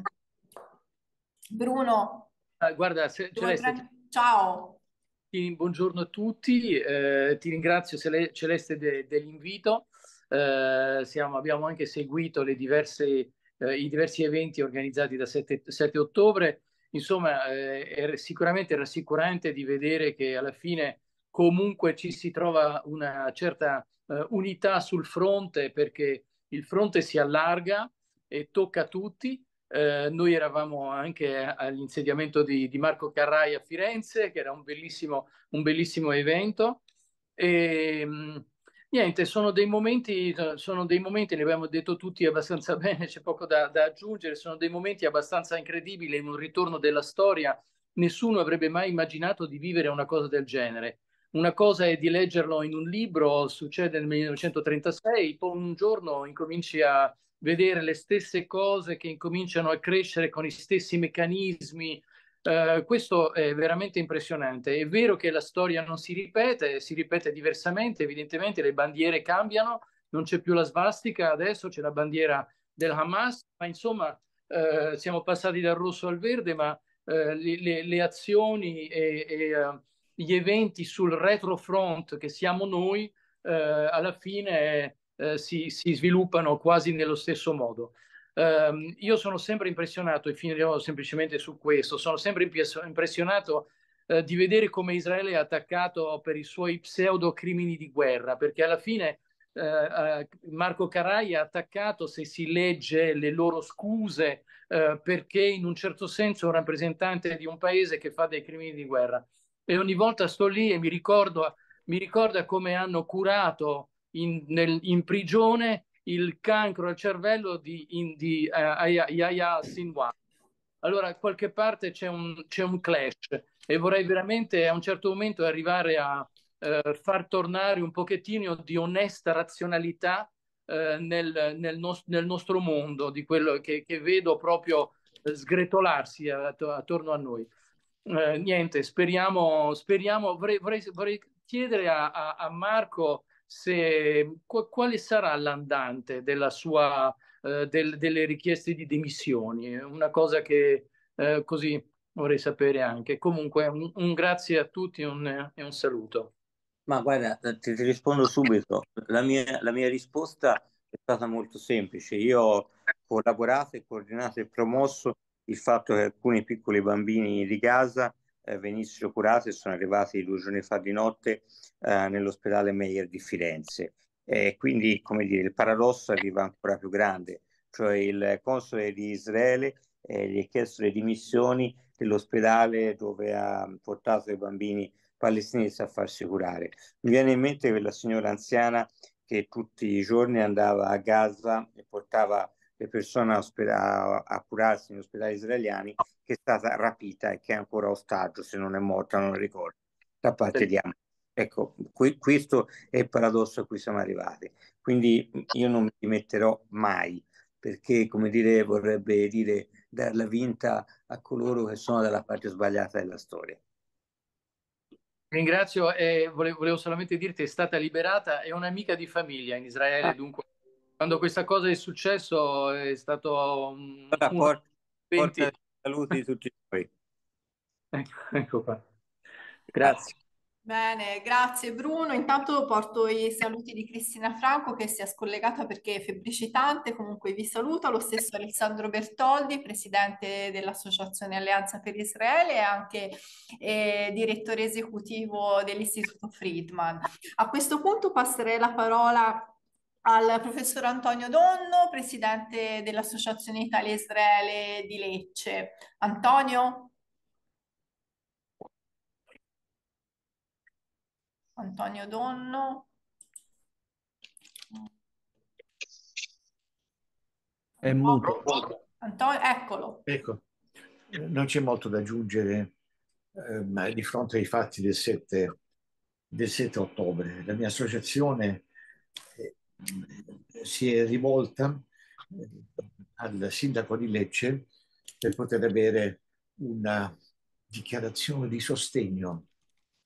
Bruno. Ah, guarda, se, Celeste, prendere... ciao buongiorno a tutti, eh, ti ringrazio Celeste de, dell'invito. Eh, abbiamo anche seguito diverse, eh, i diversi eventi organizzati da 7, 7 ottobre. Insomma, eh, è sicuramente rassicurante di vedere che alla fine comunque ci si trova una certa eh, unità sul fronte perché il fronte si allarga e tocca a tutti eh, noi eravamo anche all'insediamento di, di, Marco Carrai a Firenze, che era un bellissimo, un bellissimo evento. E, ehm, niente, sono dei, momenti, sono dei momenti, ne abbiamo detto tutti abbastanza bene, c'è poco da, da aggiungere, sono dei momenti abbastanza incredibili in un ritorno della storia. Nessuno avrebbe mai immaginato di vivere una cosa del genere. Una cosa è di leggerlo in un libro, succede nel 1936, poi un giorno incominci a, vedere le stesse cose che incominciano a crescere con gli stessi meccanismi. Eh, questo è veramente impressionante. È vero che la storia non si ripete, si ripete diversamente, evidentemente le bandiere cambiano, non c'è più la svastica, adesso c'è la bandiera del Hamas, ma insomma eh, siamo passati dal rosso al verde, ma eh, le, le, azioni e, e eh, gli eventi sul retrofront che siamo noi eh, alla fine eh, si, si, sviluppano quasi nello stesso modo. Eh, io sono sempre impressionato, e finirò semplicemente su questo, sono sempre impressionato eh, di vedere come Israele è attaccato per i suoi pseudo crimini di guerra, perché alla fine eh, eh, Marco Carai ha attaccato, se si legge le loro scuse, perché in un certo senso è un rappresentante di un paese che fa dei crimini di guerra. E ogni volta sto lì e mi, ricordo, mi ricorda come hanno curato in, nel, in prigione il cancro al cervello di, in, di uh, Yaya Sinwar. Allora, qualche parte c'è un, c'è un, clash e vorrei veramente a un certo momento arrivare a uh, far tornare un pochettino di onesta razionalità uh, nel, nel, nos- nel, nostro mondo, di quello che, che vedo proprio sgretolarsi att- attorno a noi. niente, speriamo, speriamo vorrei, vorrei, vorrei chiedere a, a, a Marco se, quale sarà l'andante sua, eh, del, delle richieste di dimissioni. Una cosa che eh, così vorrei sapere anche. Comunque un, un grazie a tutti e un saluto. Ma guarda, eh, ti, ti rispondo subito. La mia, la mia, risposta è stata molto semplice. Io ho collaborato e coordinato e promosso il fatto che alcuni piccoli bambini di Gaza eh, venissero curate e sono arrivati due giorni fa di notte eh, nell'ospedale Meyer di Firenze. E quindi, come dire, il paradosso arriva ancora più grande, cioè il console di Israele eh, gli ha chiesto le dimissioni dell'ospedale dove ha portato i bambini palestinesi a farsi curare. Mi viene in mente quella signora anziana che tutti i giorni andava a Gaza e portava le persone a, a curarsi negli ospedali israeliani che è stata rapita e che è ancora ostaggio, se non è morta, non ricordo, da parte sì. di Hamas. Ecco, qui, questo è il paradosso a cui siamo arrivati. Quindi io non mi dimetterò mai, perché, come dire, vorrebbe dire darla vinta a coloro che sono dalla parte sbagliata della storia. Ringrazio, eh, volevo, volevo solamente dirti, è stata liberata, è un'amica di famiglia in Israele, ah. dunque quando questa cosa è successo è stato un... Allora, porta, porta saluti tutti voi. Ecco, ecco, qua. Grazie. Ah. Bene, grazie Bruno. Intanto porto i saluti di Cristina Franco che si è scollegata perché è febbricitante, comunque vi saluto. lo stesso Alessandro Bertoldi, presidente dell'Associazione Alleanza per Israele e anche eh, direttore esecutivo dell'Istituto Friedman. A questo punto passerei la parola a al professor Antonio Donno, presidente dell'Associazione Italia-Israele di Lecce. Antonio? Antonio Donno? È muto. Antonio, eccolo. Ecco, non c'è molto da aggiungere, eh, ma di fronte ai fatti del 7, del 7 ottobre, la mia associazione eh, si è rivolta eh, al sindaco di Lecce per poter avere una dichiarazione di sostegno,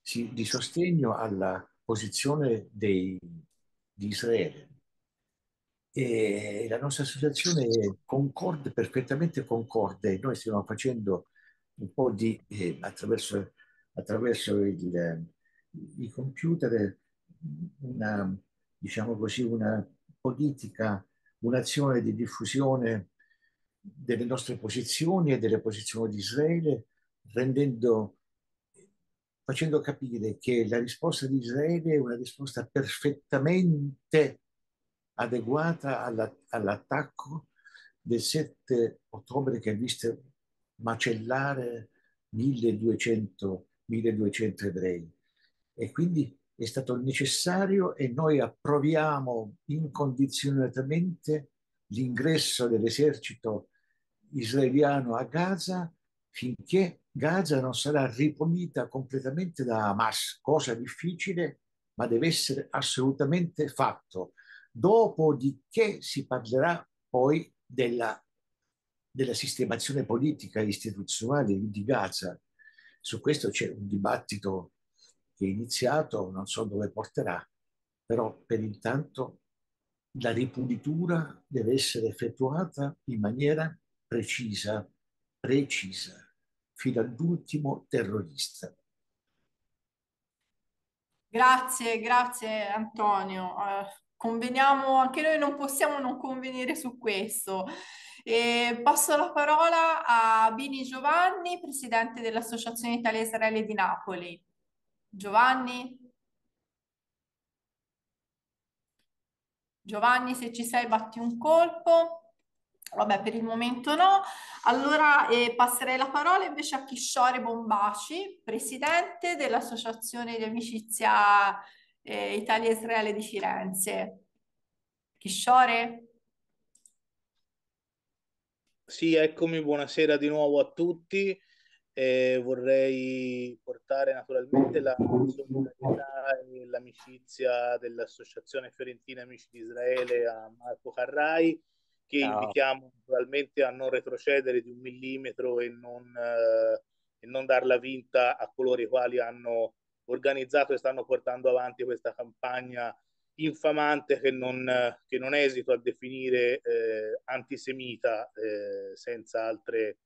di sostegno alla posizione dei, di Israele. E la nostra associazione è concorde, perfettamente concorde. Noi stiamo facendo un po' di, eh, attraverso, attraverso il, i computer, una, diciamo così, una politica, un'azione di diffusione delle nostre posizioni e delle posizioni di Israele, rendendo, facendo capire che la risposta di Israele è una risposta perfettamente adeguata alla, all'attacco del 7 ottobre che ha visto macellare 1200, 1200 ebrei. E quindi è stato necessario e noi approviamo incondizionatamente l'ingresso dell'esercito israeliano a Gaza finché Gaza non sarà ripulita completamente da Hamas, cosa difficile ma deve essere assolutamente fatto. Dopodiché si parlerà poi della, della sistemazione politica e istituzionale di Gaza. Su questo c'è un dibattito che è iniziato, non so dove porterà, però per intanto la ripulitura deve essere effettuata in maniera precisa, precisa, fino all'ultimo terrorista. Grazie, grazie Antonio. Uh, conveniamo, anche noi non possiamo non convenire su questo. E passo la parola a Bini Giovanni, presidente dell'Associazione Italia-Israele di Napoli. Giovanni? Giovanni, se ci sei, batti un colpo. Vabbè, per il momento no. Allora eh, passerei la parola invece a Kishore Bombaci, presidente dell'Associazione di Amicizia eh, Italia-Israele di Firenze. Kishore? Sì, eccomi, buonasera di nuovo a tutti e vorrei portare naturalmente la solidarietà e l'amicizia dell'Associazione Fiorentina Amici di Israele a Marco Carrai che no. invitiamo naturalmente a non retrocedere di un millimetro e non, eh, e non darla vinta a coloro i quali hanno organizzato e stanno portando avanti questa campagna infamante che non, che non esito a definire eh, antisemita eh, senza altre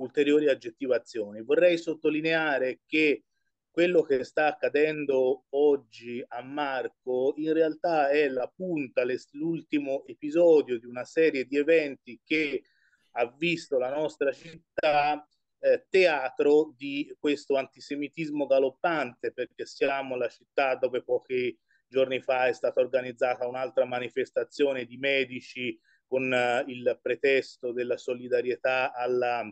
ulteriori aggettivazioni. Vorrei sottolineare che quello che sta accadendo oggi a Marco in realtà è la punta, l'ultimo episodio di una serie di eventi che ha visto la nostra città eh, teatro di questo antisemitismo galoppante, perché siamo la città dove pochi giorni fa è stata organizzata un'altra manifestazione di medici con eh, il pretesto della solidarietà alla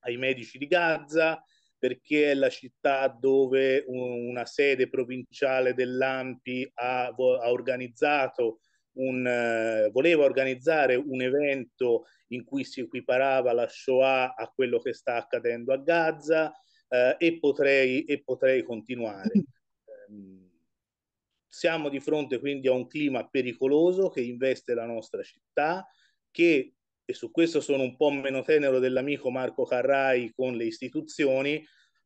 ai medici di Gaza perché è la città dove una sede provinciale dell'AMPI ha, ha organizzato un, eh, voleva organizzare un evento in cui si equiparava la Shoah a quello che sta accadendo a Gaza eh, e, potrei, e potrei continuare. Mm-hmm. Ehm, siamo di fronte quindi a un clima pericoloso che investe la nostra città, che e su questo sono un po' meno tenero dell'amico Marco Carrai con le istituzioni,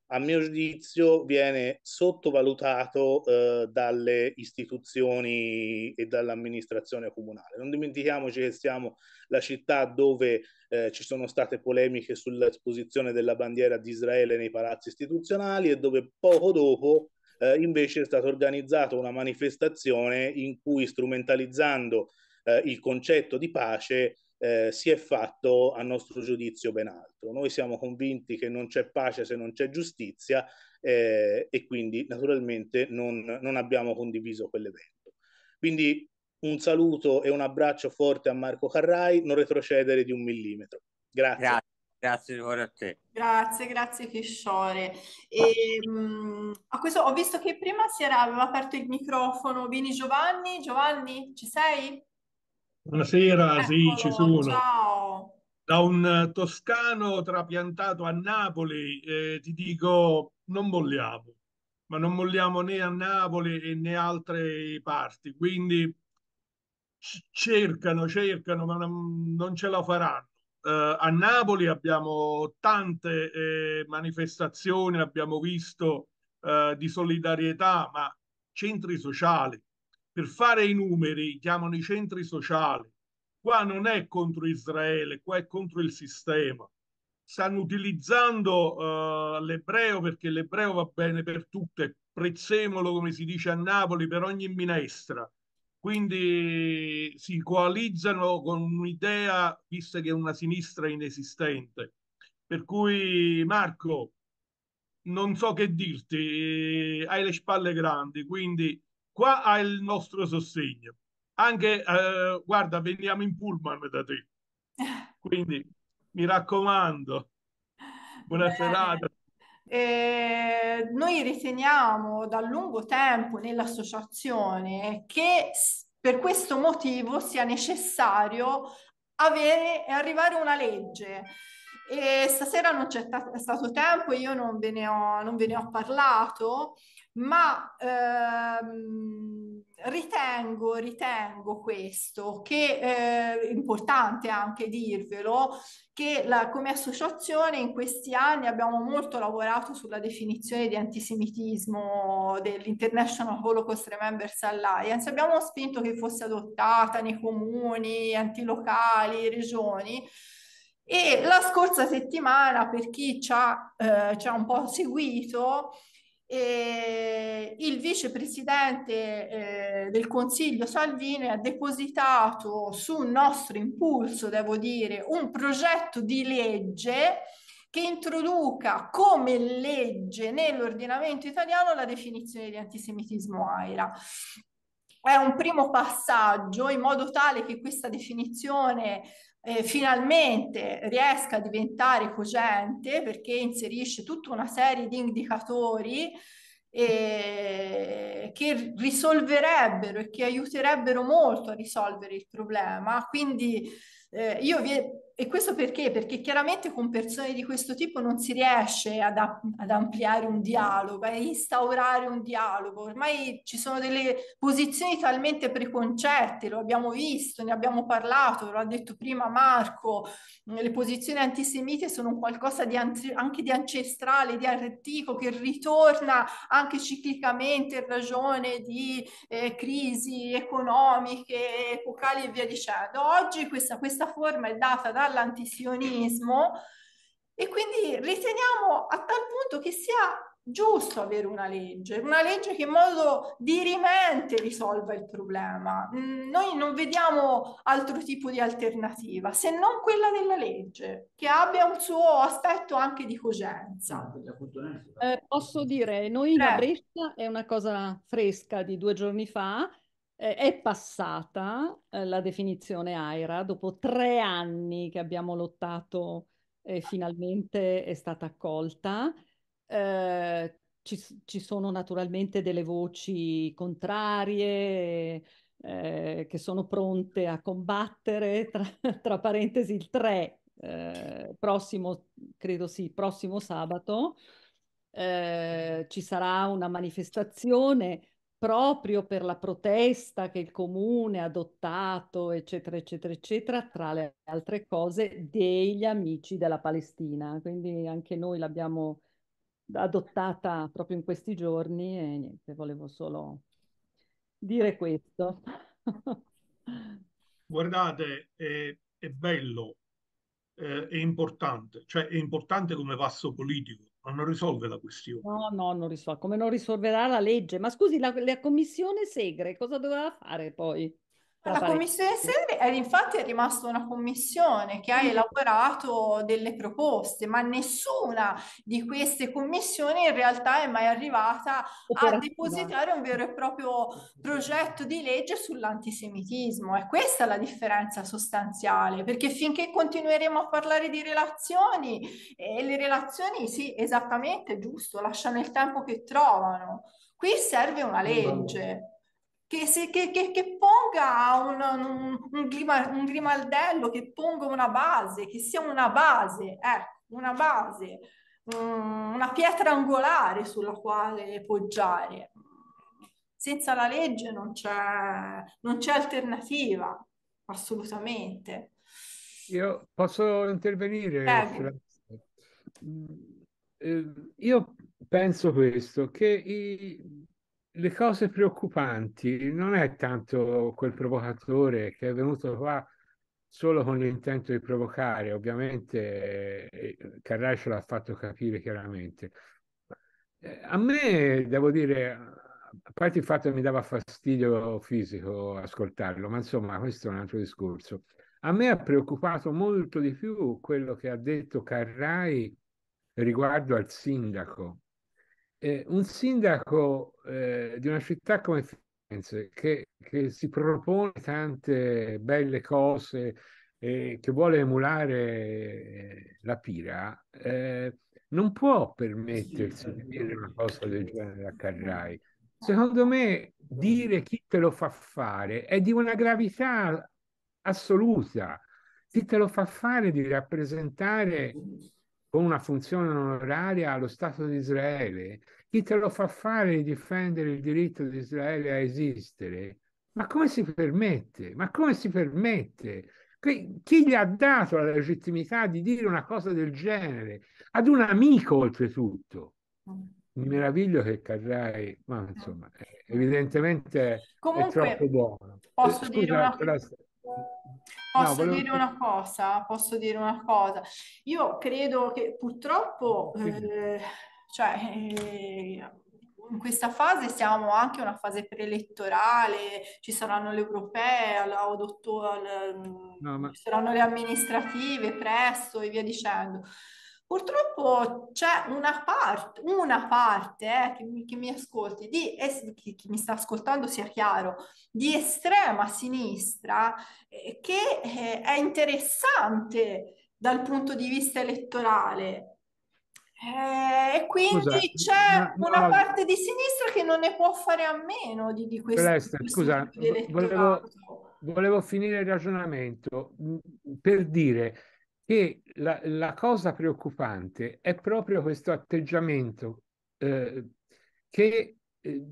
a mio giudizio viene sottovalutato eh, dalle istituzioni e dall'amministrazione comunale. Non dimentichiamoci che siamo la città dove eh, ci sono state polemiche sull'esposizione della bandiera di Israele nei palazzi istituzionali e dove poco dopo eh, invece è stata organizzata una manifestazione in cui strumentalizzando eh, il concetto di pace eh, si è fatto a nostro giudizio ben altro. Noi siamo convinti che non c'è pace se non c'è giustizia eh, e quindi naturalmente non, non abbiamo condiviso quell'evento. Quindi un saluto e un abbraccio forte a Marco Carrai, non retrocedere di un millimetro. Grazie. Grazie. Grazie Lore a te. Grazie, grazie Chisciore. E, mh, ah. ehm, a questo, ho visto che prima si era, aveva aperto il microfono. Vieni Giovanni, Giovanni, ci sei? Buonasera, Eccolo, ci sono. Ciao. Da un eh, toscano trapiantato a Napoli, eh, ti dico, non molliamo, ma non molliamo né a Napoli né altre parti, quindi cercano, cercano, ma non, non ce la faranno. Eh, a Napoli abbiamo tante eh, manifestazioni, abbiamo visto eh, di solidarietà, ma centri sociali, per fare i numeri chiamano i centri sociali. Qua non è contro Israele, qua è contro il sistema. Stanno utilizzando uh, l'ebreo perché l'ebreo va bene per tutto, è prezzemolo come si dice a Napoli per ogni minestra. Quindi si coalizzano con un'idea, vista che è una sinistra inesistente. Per cui Marco, non so che dirti, hai le spalle grandi, quindi qua ha il nostro sostegno. Anche, eh, guarda, veniamo in pullman da te. Quindi, mi raccomando, buona Bene. serata. Eh, noi riteniamo da lungo tempo nell'associazione che per questo motivo sia necessario avere e arrivare una legge. E stasera non c'è t- stato tempo, io non ve ne ho, non ve ne ho parlato, ma ehm, ritengo, ritengo questo, che eh, è importante anche dirvelo, che la, come associazione in questi anni abbiamo molto lavorato sulla definizione di antisemitismo dell'International Holocaust Remembers Alliance, abbiamo spinto che fosse adottata nei comuni, antilocali, regioni, e la scorsa settimana, per chi ci ha, eh, ci ha un po' seguito, e il vicepresidente eh, del Consiglio Salvini ha depositato su nostro impulso, devo dire, un progetto di legge che introduca come legge nell'ordinamento italiano la definizione di antisemitismo AIRA è un primo passaggio in modo tale che questa definizione eh, finalmente riesca a diventare cogente perché inserisce tutta una serie di indicatori eh, che risolverebbero e che aiuterebbero molto a risolvere il problema. Quindi eh, io vi, e questo perché? Perché chiaramente con persone di questo tipo non si riesce ad, ad, ampliare un dialogo, a instaurare un dialogo. Ormai ci sono delle posizioni talmente preconcette, lo abbiamo visto, ne abbiamo parlato, lo ha detto prima Marco, le posizioni antisemite sono qualcosa di anche di ancestrale, di antico, che ritorna anche ciclicamente in ragione di eh, crisi economiche, epocali e via dicendo. Oggi questa, questa questa forma è data dall'antisionismo e quindi riteniamo a tal punto che sia giusto avere una legge, una legge che in modo dirimente risolva il problema. Mm, noi non vediamo altro tipo di alternativa se non quella della legge, che abbia un suo aspetto anche di cogenza. Eh, posso dire, noi certo. Eh. da Brescia è una cosa fresca di due giorni fa, eh, è passata eh, la definizione AIRA, dopo tre anni che abbiamo lottato eh, finalmente è stata accolta. Eh, ci, ci, sono naturalmente delle voci contrarie che sono pronte a combattere, tra, tra parentesi il 3 eh, prossimo, credo sì, prossimo sabato eh, ci sarà una manifestazione proprio per la protesta che il comune ha adottato, eccetera, eccetera, eccetera, tra le altre cose degli amici della Palestina. Quindi anche noi l'abbiamo adottata proprio in questi giorni e niente, volevo solo dire questo. Guardate, è, è bello, eh, è importante, cioè è importante come passo politico ma non risolve la questione. No, no, non risolve. Come non risolverà la legge? Ma scusi, la, la commissione Segre cosa doveva fare poi? La commissione serve, è infatti è rimasta una commissione che ha mm. elaborato delle proposte, ma nessuna di queste commissioni in realtà è mai arrivata a depositare un vero e proprio progetto di legge sull'antisemitismo. E questa è la differenza sostanziale, perché finché continueremo a parlare di relazioni, e eh, le relazioni sì, esattamente, giusto, lasciano il tempo che trovano. Qui serve una esatto. legge che, se, che, che, che ponga un, un, un, grimaldello, che ponga una base, che sia una base, ecco, una base, mm, una pietra angolare sulla quale poggiare. Senza la legge non c'è, non c'è alternativa, assolutamente. Io posso intervenire? Prego. Mm, eh, io penso questo, che i, le cose preoccupanti non è tanto quel provocatore che è venuto qua solo con l'intento di provocare, ovviamente eh, Carrai ce l'ha fatto capire chiaramente. Eh, a me, devo dire, a parte il fatto che mi dava fastidio fisico ascoltarlo, ma insomma questo è un altro discorso. A me ha preoccupato molto di più quello che ha detto Carrai riguardo al sindaco, eh, un sindaco eh, di una città come Firenze che, che, si propone tante belle cose e che vuole emulare eh, la Pira, eh, non può permettersi di dire una cosa del genere a Carrai. Secondo me dire chi te lo fa fare è di una gravità assoluta. Chi te lo fa fare di rappresentare con una funzione onoraria allo Stato di Israele? Chi te lo fa fare di difendere il diritto di Israele a esistere? Ma come si permette? Ma come si permette? Chi gli ha dato la legittimità di dire una cosa del genere? Ad un amico, oltretutto. Mi meraviglio che Carrai, ma insomma, evidentemente Comunque, è troppo buono. Posso eh, Scusa, dire una... la, Posso no, volevo... dire una cosa? Posso dire una cosa? Io credo che purtroppo, eh, cioè, eh, in questa fase siamo anche in una fase preelettorale, ci saranno le europee, ad ottobre, no, ma... ci saranno le amministrative presto e via dicendo. Purtroppo c'è una parte, una parte eh, che, mi, che, mi, ascolti, di, chi, mi sta ascoltando sia chiaro, di estrema sinistra eh, che eh, è interessante dal punto di vista elettorale. Eh, e quindi scusa, c'è ma, una no, parte di sinistra che non ne può fare a meno di, di questo. Celeste, scusa, volevo, volevo finire il ragionamento mm, per dire che la, la, cosa preoccupante è proprio questo atteggiamento eh, che eh,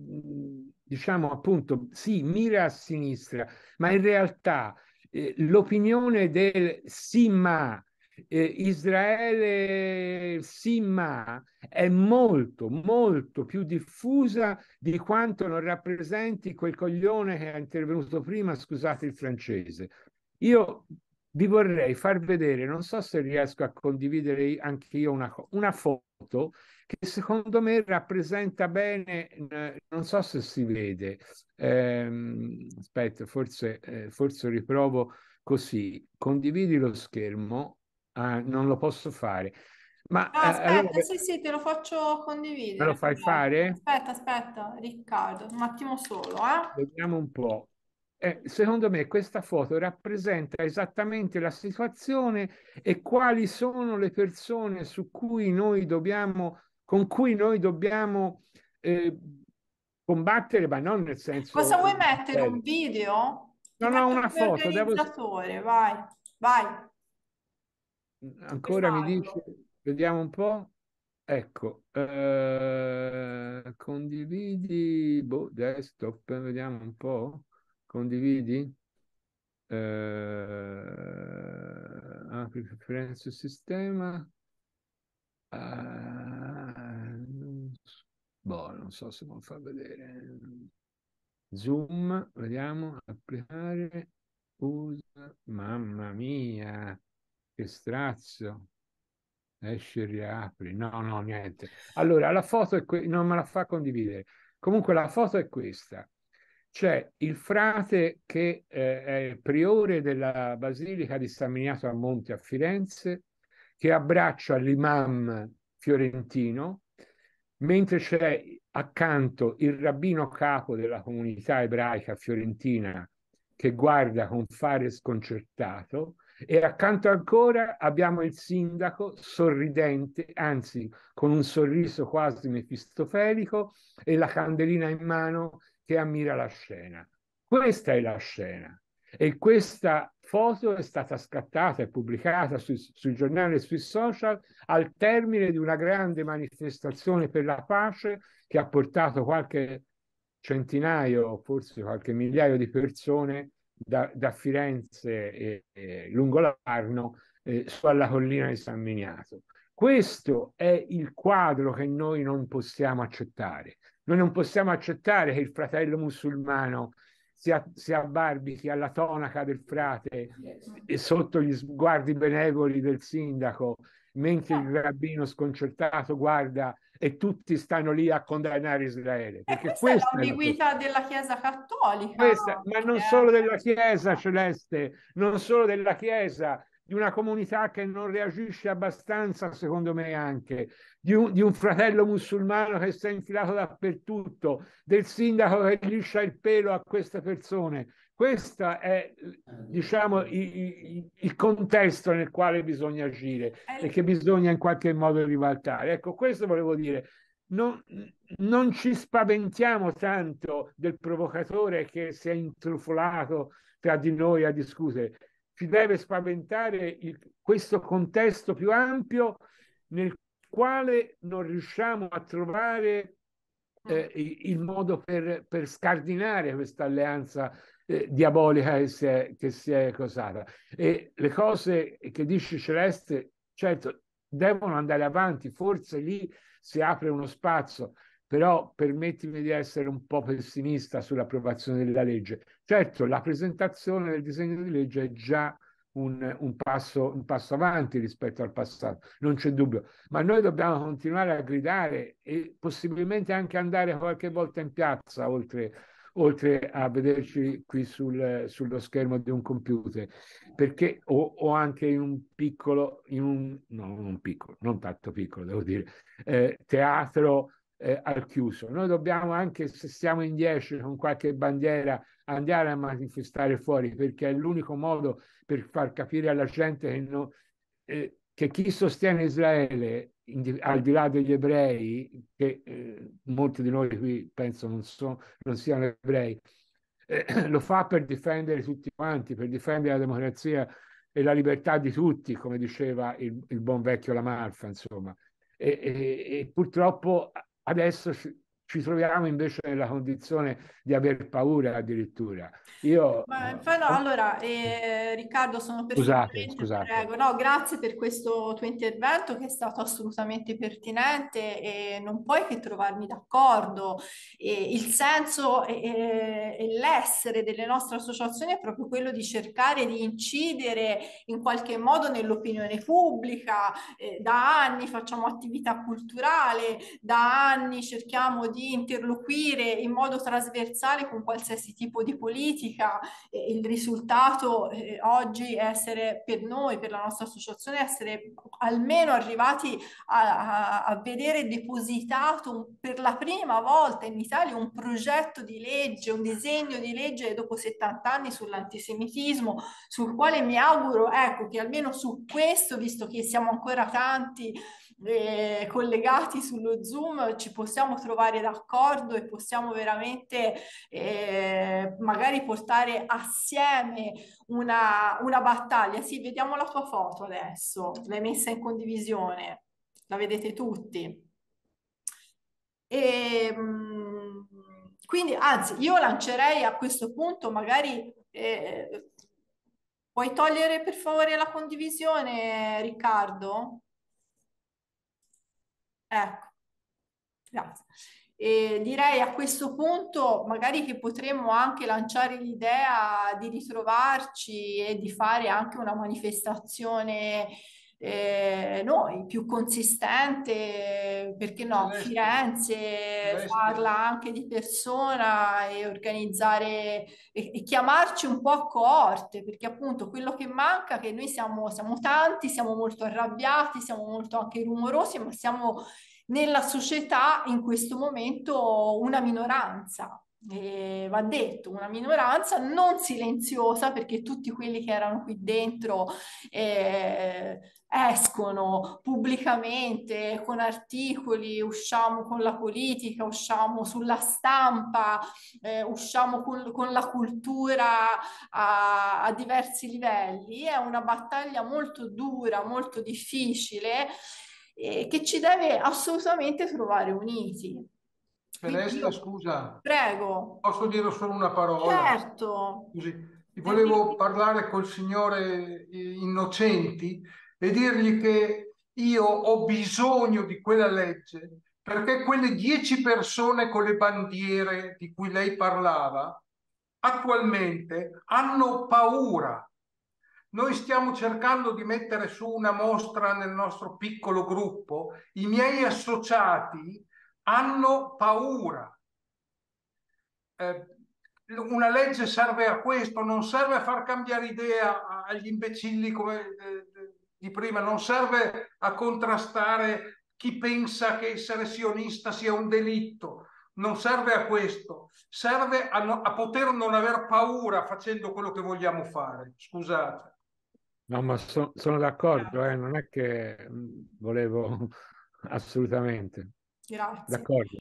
diciamo appunto si mira a sinistra, ma in realtà eh, l'opinione del sì ma eh, Israele sì ma è molto molto più diffusa di quanto non rappresenti quel coglione che è intervenuto prima, scusate il francese. Io vi vorrei far vedere, non so se riesco a condividere anche io una, una foto che secondo me rappresenta bene, non so se si vede, ehm, aspetta, forse, eh, forse riprovo così, condividi lo schermo, ah, non lo posso fare. Ma, ah, aspetta, allora... sì, sì, te lo faccio condividere. Me lo fai fare? Aspetta, aspetta, Riccardo, un attimo solo. Eh? Vediamo un po'. Eh, secondo me questa foto rappresenta esattamente la situazione e quali sono le persone su cui noi dobbiamo, con cui noi dobbiamo eh, combattere, ma non nel senso... Cosa vuoi mettere? Un video? Non ho una foto, devo... Vai, vai. Ancora mi esatto. dice, vediamo un po'. Ecco, eh, condividi, boh, desktop, vediamo un po'. Condividi? Uh, apri preferenze sistema. Uh, boh, non so se non fa vedere. Zoom, vediamo, applicare, usa, mamma mia, che strazio. Esci riapri. No, no, niente. Allora, la foto è qui non me la fa condividere. Comunque la foto è questa c'è il frate che eh, è priore della Basilica di San Miniato a Monte a Firenze, che abbraccia l'imam fiorentino, mentre c'è accanto il rabbino capo della comunità ebraica fiorentina che guarda con fare sconcertato e accanto ancora abbiamo il sindaco sorridente, anzi con un sorriso quasi mefistofelico e la candelina in mano che ammira la scena. Questa è la scena e questa foto è stata scattata e pubblicata sui, sui giornali e sui social al termine di una grande manifestazione per la pace che ha portato qualche centinaio, forse qualche migliaio di persone da, da Firenze e, e lungo l'Arno eh, sulla collina di San Miniato. Questo è il quadro che noi non possiamo accettare. Noi non possiamo accettare che il fratello musulmano si abbarbichi alla tonaca del frate e sotto gli sguardi benevoli del sindaco, mentre il rabbino sconcertato guarda e tutti stanno lì a condannare Israele. Perché eh, questa, questa, è l'ambiguità della Chiesa cattolica. Questa, ma non eh. solo della Chiesa celeste, non solo della Chiesa, di una comunità che non reagisce abbastanza, secondo me anche, di un, di un, fratello musulmano che si è infilato dappertutto, del sindaco che liscia il pelo a queste persone. Questo è, diciamo, il, il, contesto nel quale bisogna agire e che bisogna in qualche modo ribaltare. Ecco, questo volevo dire. Non, non ci spaventiamo tanto del provocatore che si è intrufolato tra di noi a discutere ci deve spaventare il, questo contesto più ampio nel quale non riusciamo a trovare eh, mm. il modo per, per scardinare questa alleanza eh, diabolica che si è, che si è causata. E le cose che dice Celeste, certo, devono andare avanti, forse lì si apre uno spazio, però permettimi di essere un po' pessimista sull'approvazione della legge. Certo, la presentazione del disegno di legge è già un, un, passo, un, passo, avanti rispetto al passato, non c'è dubbio, ma noi dobbiamo continuare a gridare e possibilmente anche andare qualche volta in piazza, oltre, oltre a vederci qui sul, sullo schermo di un computer, perché o, o anche in un piccolo, in un, no, non piccolo, non tanto piccolo devo dire, eh, teatro eh, al chiuso. Noi dobbiamo anche se siamo in 10 con qualche bandiera andare a manifestare fuori perché è l'unico modo per far capire alla gente che, non, eh, che chi sostiene Israele, in, al di là degli ebrei, che eh, molti di noi qui penso non, so, non siano ebrei, eh, lo fa per difendere tutti quanti, per difendere la democrazia e la libertà di tutti, come diceva il, il buon vecchio Lamarfa, insomma. E, e, e purtroppo adesso ci troviamo invece nella condizione di aver paura addirittura. Io, Ma, eh, infatti, allora, eh, Riccardo, sono perfettamente... Scusate, scusate. Prego. No, grazie per questo tuo intervento che è stato assolutamente pertinente e non puoi che trovarmi d'accordo. E il senso e, e l'essere delle nostre associazioni è proprio quello di cercare di incidere in qualche modo nell'opinione pubblica. Eh, da anni facciamo attività culturale, da anni cerchiamo di di interloquire in modo trasversale con qualsiasi tipo di politica. E il risultato eh, oggi è essere per noi, per la nostra associazione, essere almeno arrivati a, a, a vedere depositato un, per la prima volta in Italia un progetto di legge, un disegno di legge dopo 70 anni sull'antisemitismo, sul quale mi auguro ecco, che almeno su questo, visto che siamo ancora tanti, eh, collegati sullo Zoom ci possiamo trovare d'accordo e possiamo veramente eh, magari portare assieme una, una battaglia. Sì, vediamo la tua foto adesso, l'hai messa in condivisione, la vedete tutti. E, ehm, quindi, anzi, io lancerei a questo punto magari... Eh, puoi togliere per favore la condivisione, Riccardo? Ecco, grazie. E direi a questo punto magari che potremmo anche lanciare l'idea di ritrovarci e di fare anche una manifestazione eh, noi, più consistente, perché no, Beh, Firenze, Beh, farla anche di persona e organizzare e, e, chiamarci un po' a coorte, perché appunto quello che manca è che noi siamo, siamo tanti, siamo molto arrabbiati, siamo molto anche rumorosi, ma siamo nella società in questo momento una minoranza eh, va detto, una minoranza non silenziosa perché tutti quelli che erano qui dentro eh, escono pubblicamente con articoli, usciamo con la politica, usciamo sulla stampa, eh, usciamo con, con, la cultura a, a diversi livelli. È una battaglia molto dura, molto difficile. Eh, che ci deve assolutamente trovare uniti. Celesta, scusa. Prego. Posso dire solo una parola? Certo. Scusi. Volevo parlare col signore eh, Innocenti e dirgli che io ho bisogno di quella legge perché quelle dieci persone con le bandiere di cui lei parlava attualmente hanno paura. Noi stiamo cercando di mettere su una mostra nel nostro piccolo gruppo. I miei associati hanno paura. Eh, una legge serve a questo, non serve a far cambiare idea agli imbecilli come, eh, di prima, non serve a contrastare chi pensa che essere sionista sia un delitto, non serve a questo, serve a, no, a poter non aver paura facendo quello che vogliamo fare. Scusate. No, ma so, sono d'accordo, eh, non è che mm, volevo assolutamente. Grazie. D'accordo.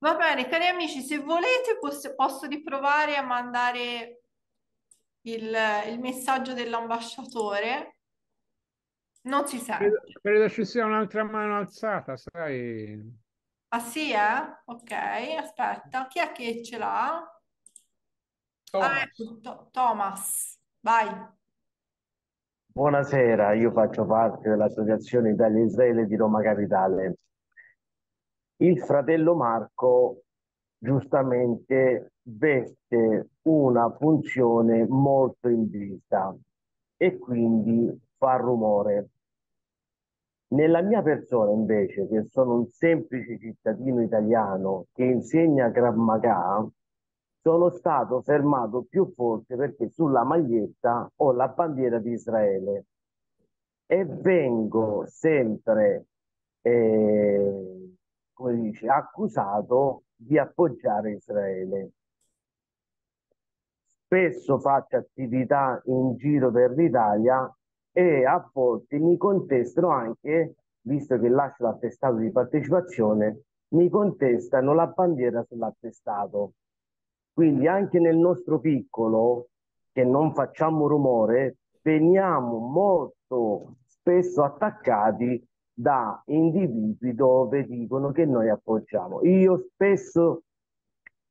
Va bene, cari amici, se volete posso, posso riprovare a mandare il, il messaggio dell'ambasciatore. Non si sente. Credo, credo, ci sia un'altra mano alzata, sai. Ah sì, eh? Ok, aspetta. Chi è che ce l'ha? Ah, Thomas. Ah, ecco, to Thomas, vai. Buonasera, io faccio parte dell'Associazione Italia-Israele di Roma Capitale il fratello Marco giustamente veste una funzione molto in vista e quindi fa rumore. Nella mia persona invece, che sono un semplice cittadino italiano che insegna Krav Maga, sono stato fermato più volte perché sulla maglietta ho la bandiera di Israele e vengo sempre eh, come dice, accusato di appoggiare Israele. Spesso faccio attività in giro per l'Italia e a volte mi contestano anche, visto che lascio l'attestato di partecipazione, mi contestano la bandiera sull'attestato. Quindi anche nel nostro piccolo, che non facciamo rumore, veniamo molto spesso attaccati da individui dove dicono che noi appoggiamo. Io spesso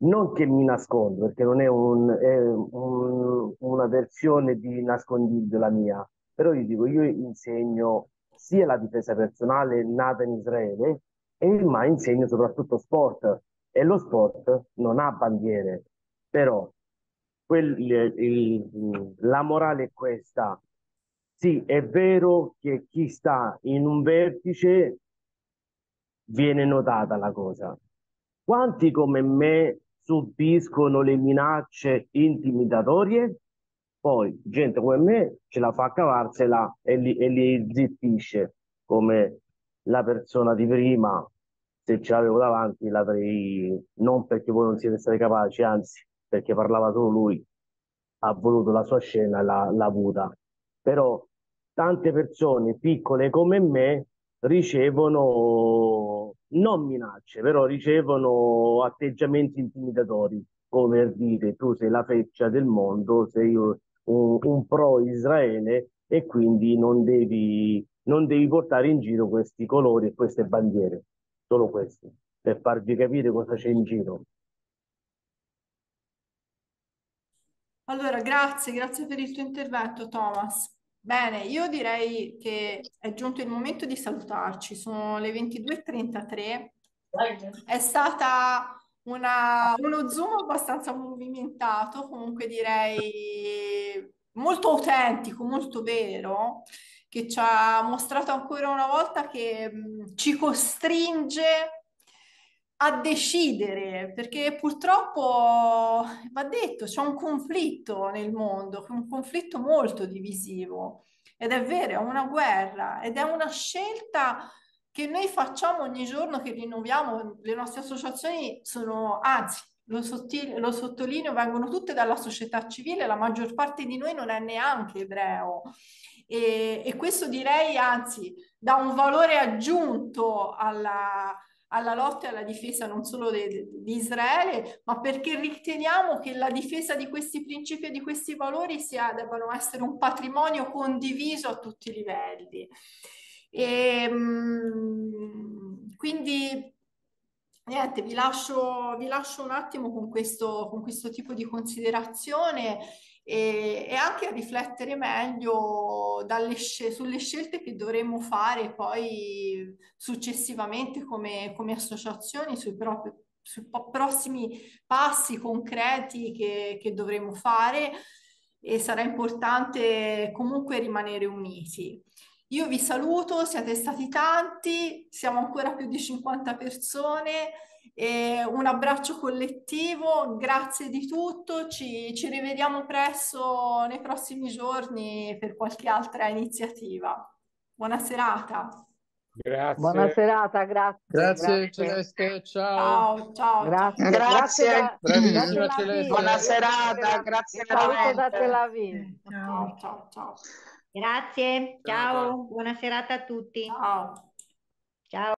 non che mi nascondo, perché non è, un, è un, una versione di nascondiglio la mia, però io dico, io insegno sia la difesa personale nata in Israele, e, ma insegno soprattutto sport, e lo sport non ha bandiere, però quel, il, il, la morale è questa, sì, è vero che chi sta in un vertice viene notata la cosa. Quanti come me subiscono le minacce intimidatorie? Poi gente come me ce la fa cavarsela e li, e li zittisce, come la persona di prima, se ce l'avevo davanti, l'avrei non perché voi non siete stati capaci, anzi perché parlava solo lui, ha voluto la sua scena e l'ha, l'ha avuta però tante persone piccole come me ricevono non minacce, però ricevono atteggiamenti intimidatori, come per dire tu sei la feccia del mondo, sei un, un pro Israele e quindi non devi, non devi portare in giro questi colori e queste bandiere, solo questo, per farvi capire cosa c'è in giro. Allora, grazie, grazie per il tuo intervento, Thomas. Bene, io direi che è giunto il momento di salutarci, sono le 22.33. È stata una, uno zoom abbastanza movimentato, comunque direi molto autentico, molto vero, che ci ha mostrato ancora una volta che mh, ci costringe a decidere, perché purtroppo va detto, c'è un conflitto nel mondo, un conflitto molto divisivo ed è vero, è una guerra ed è una scelta che noi facciamo ogni giorno che rinnoviamo, le nostre associazioni sono, anzi, lo, sottile, lo sottolineo, vengono tutte dalla società civile, la maggior parte di noi non è neanche ebreo. E, e questo direi, anzi, dà un valore aggiunto alla, alla lotta e alla difesa non solo di Israele, ma perché riteniamo che la difesa di questi principi e di questi valori sia, debbano essere un patrimonio condiviso a tutti i livelli. E, ehm, quindi Niente, vi lascio, vi lascio, un attimo con questo, con questo tipo di considerazione e, e anche a riflettere meglio scel- sulle scelte che dovremmo fare poi successivamente come, come associazioni sui propri sui po- prossimi passi concreti che, che dovremo fare e sarà importante comunque rimanere uniti. Io vi saluto, siete stati tanti, siamo ancora più di 50 persone. E un abbraccio collettivo, grazie di tutto, ci, ci rivediamo presto nei prossimi giorni per qualche altra iniziativa. Buona serata. Grazie. Buona serata, grazie. Grazie, grazie. Celeste, ciao. Ciao, ciao. Grazie. Grazie. Bravissima Celeste. Buona serata, grazie veramente. da Ciao, ciao, ciao. Grazie, ciao. ciao. Buona serata a tutti. Ciao. Ciao.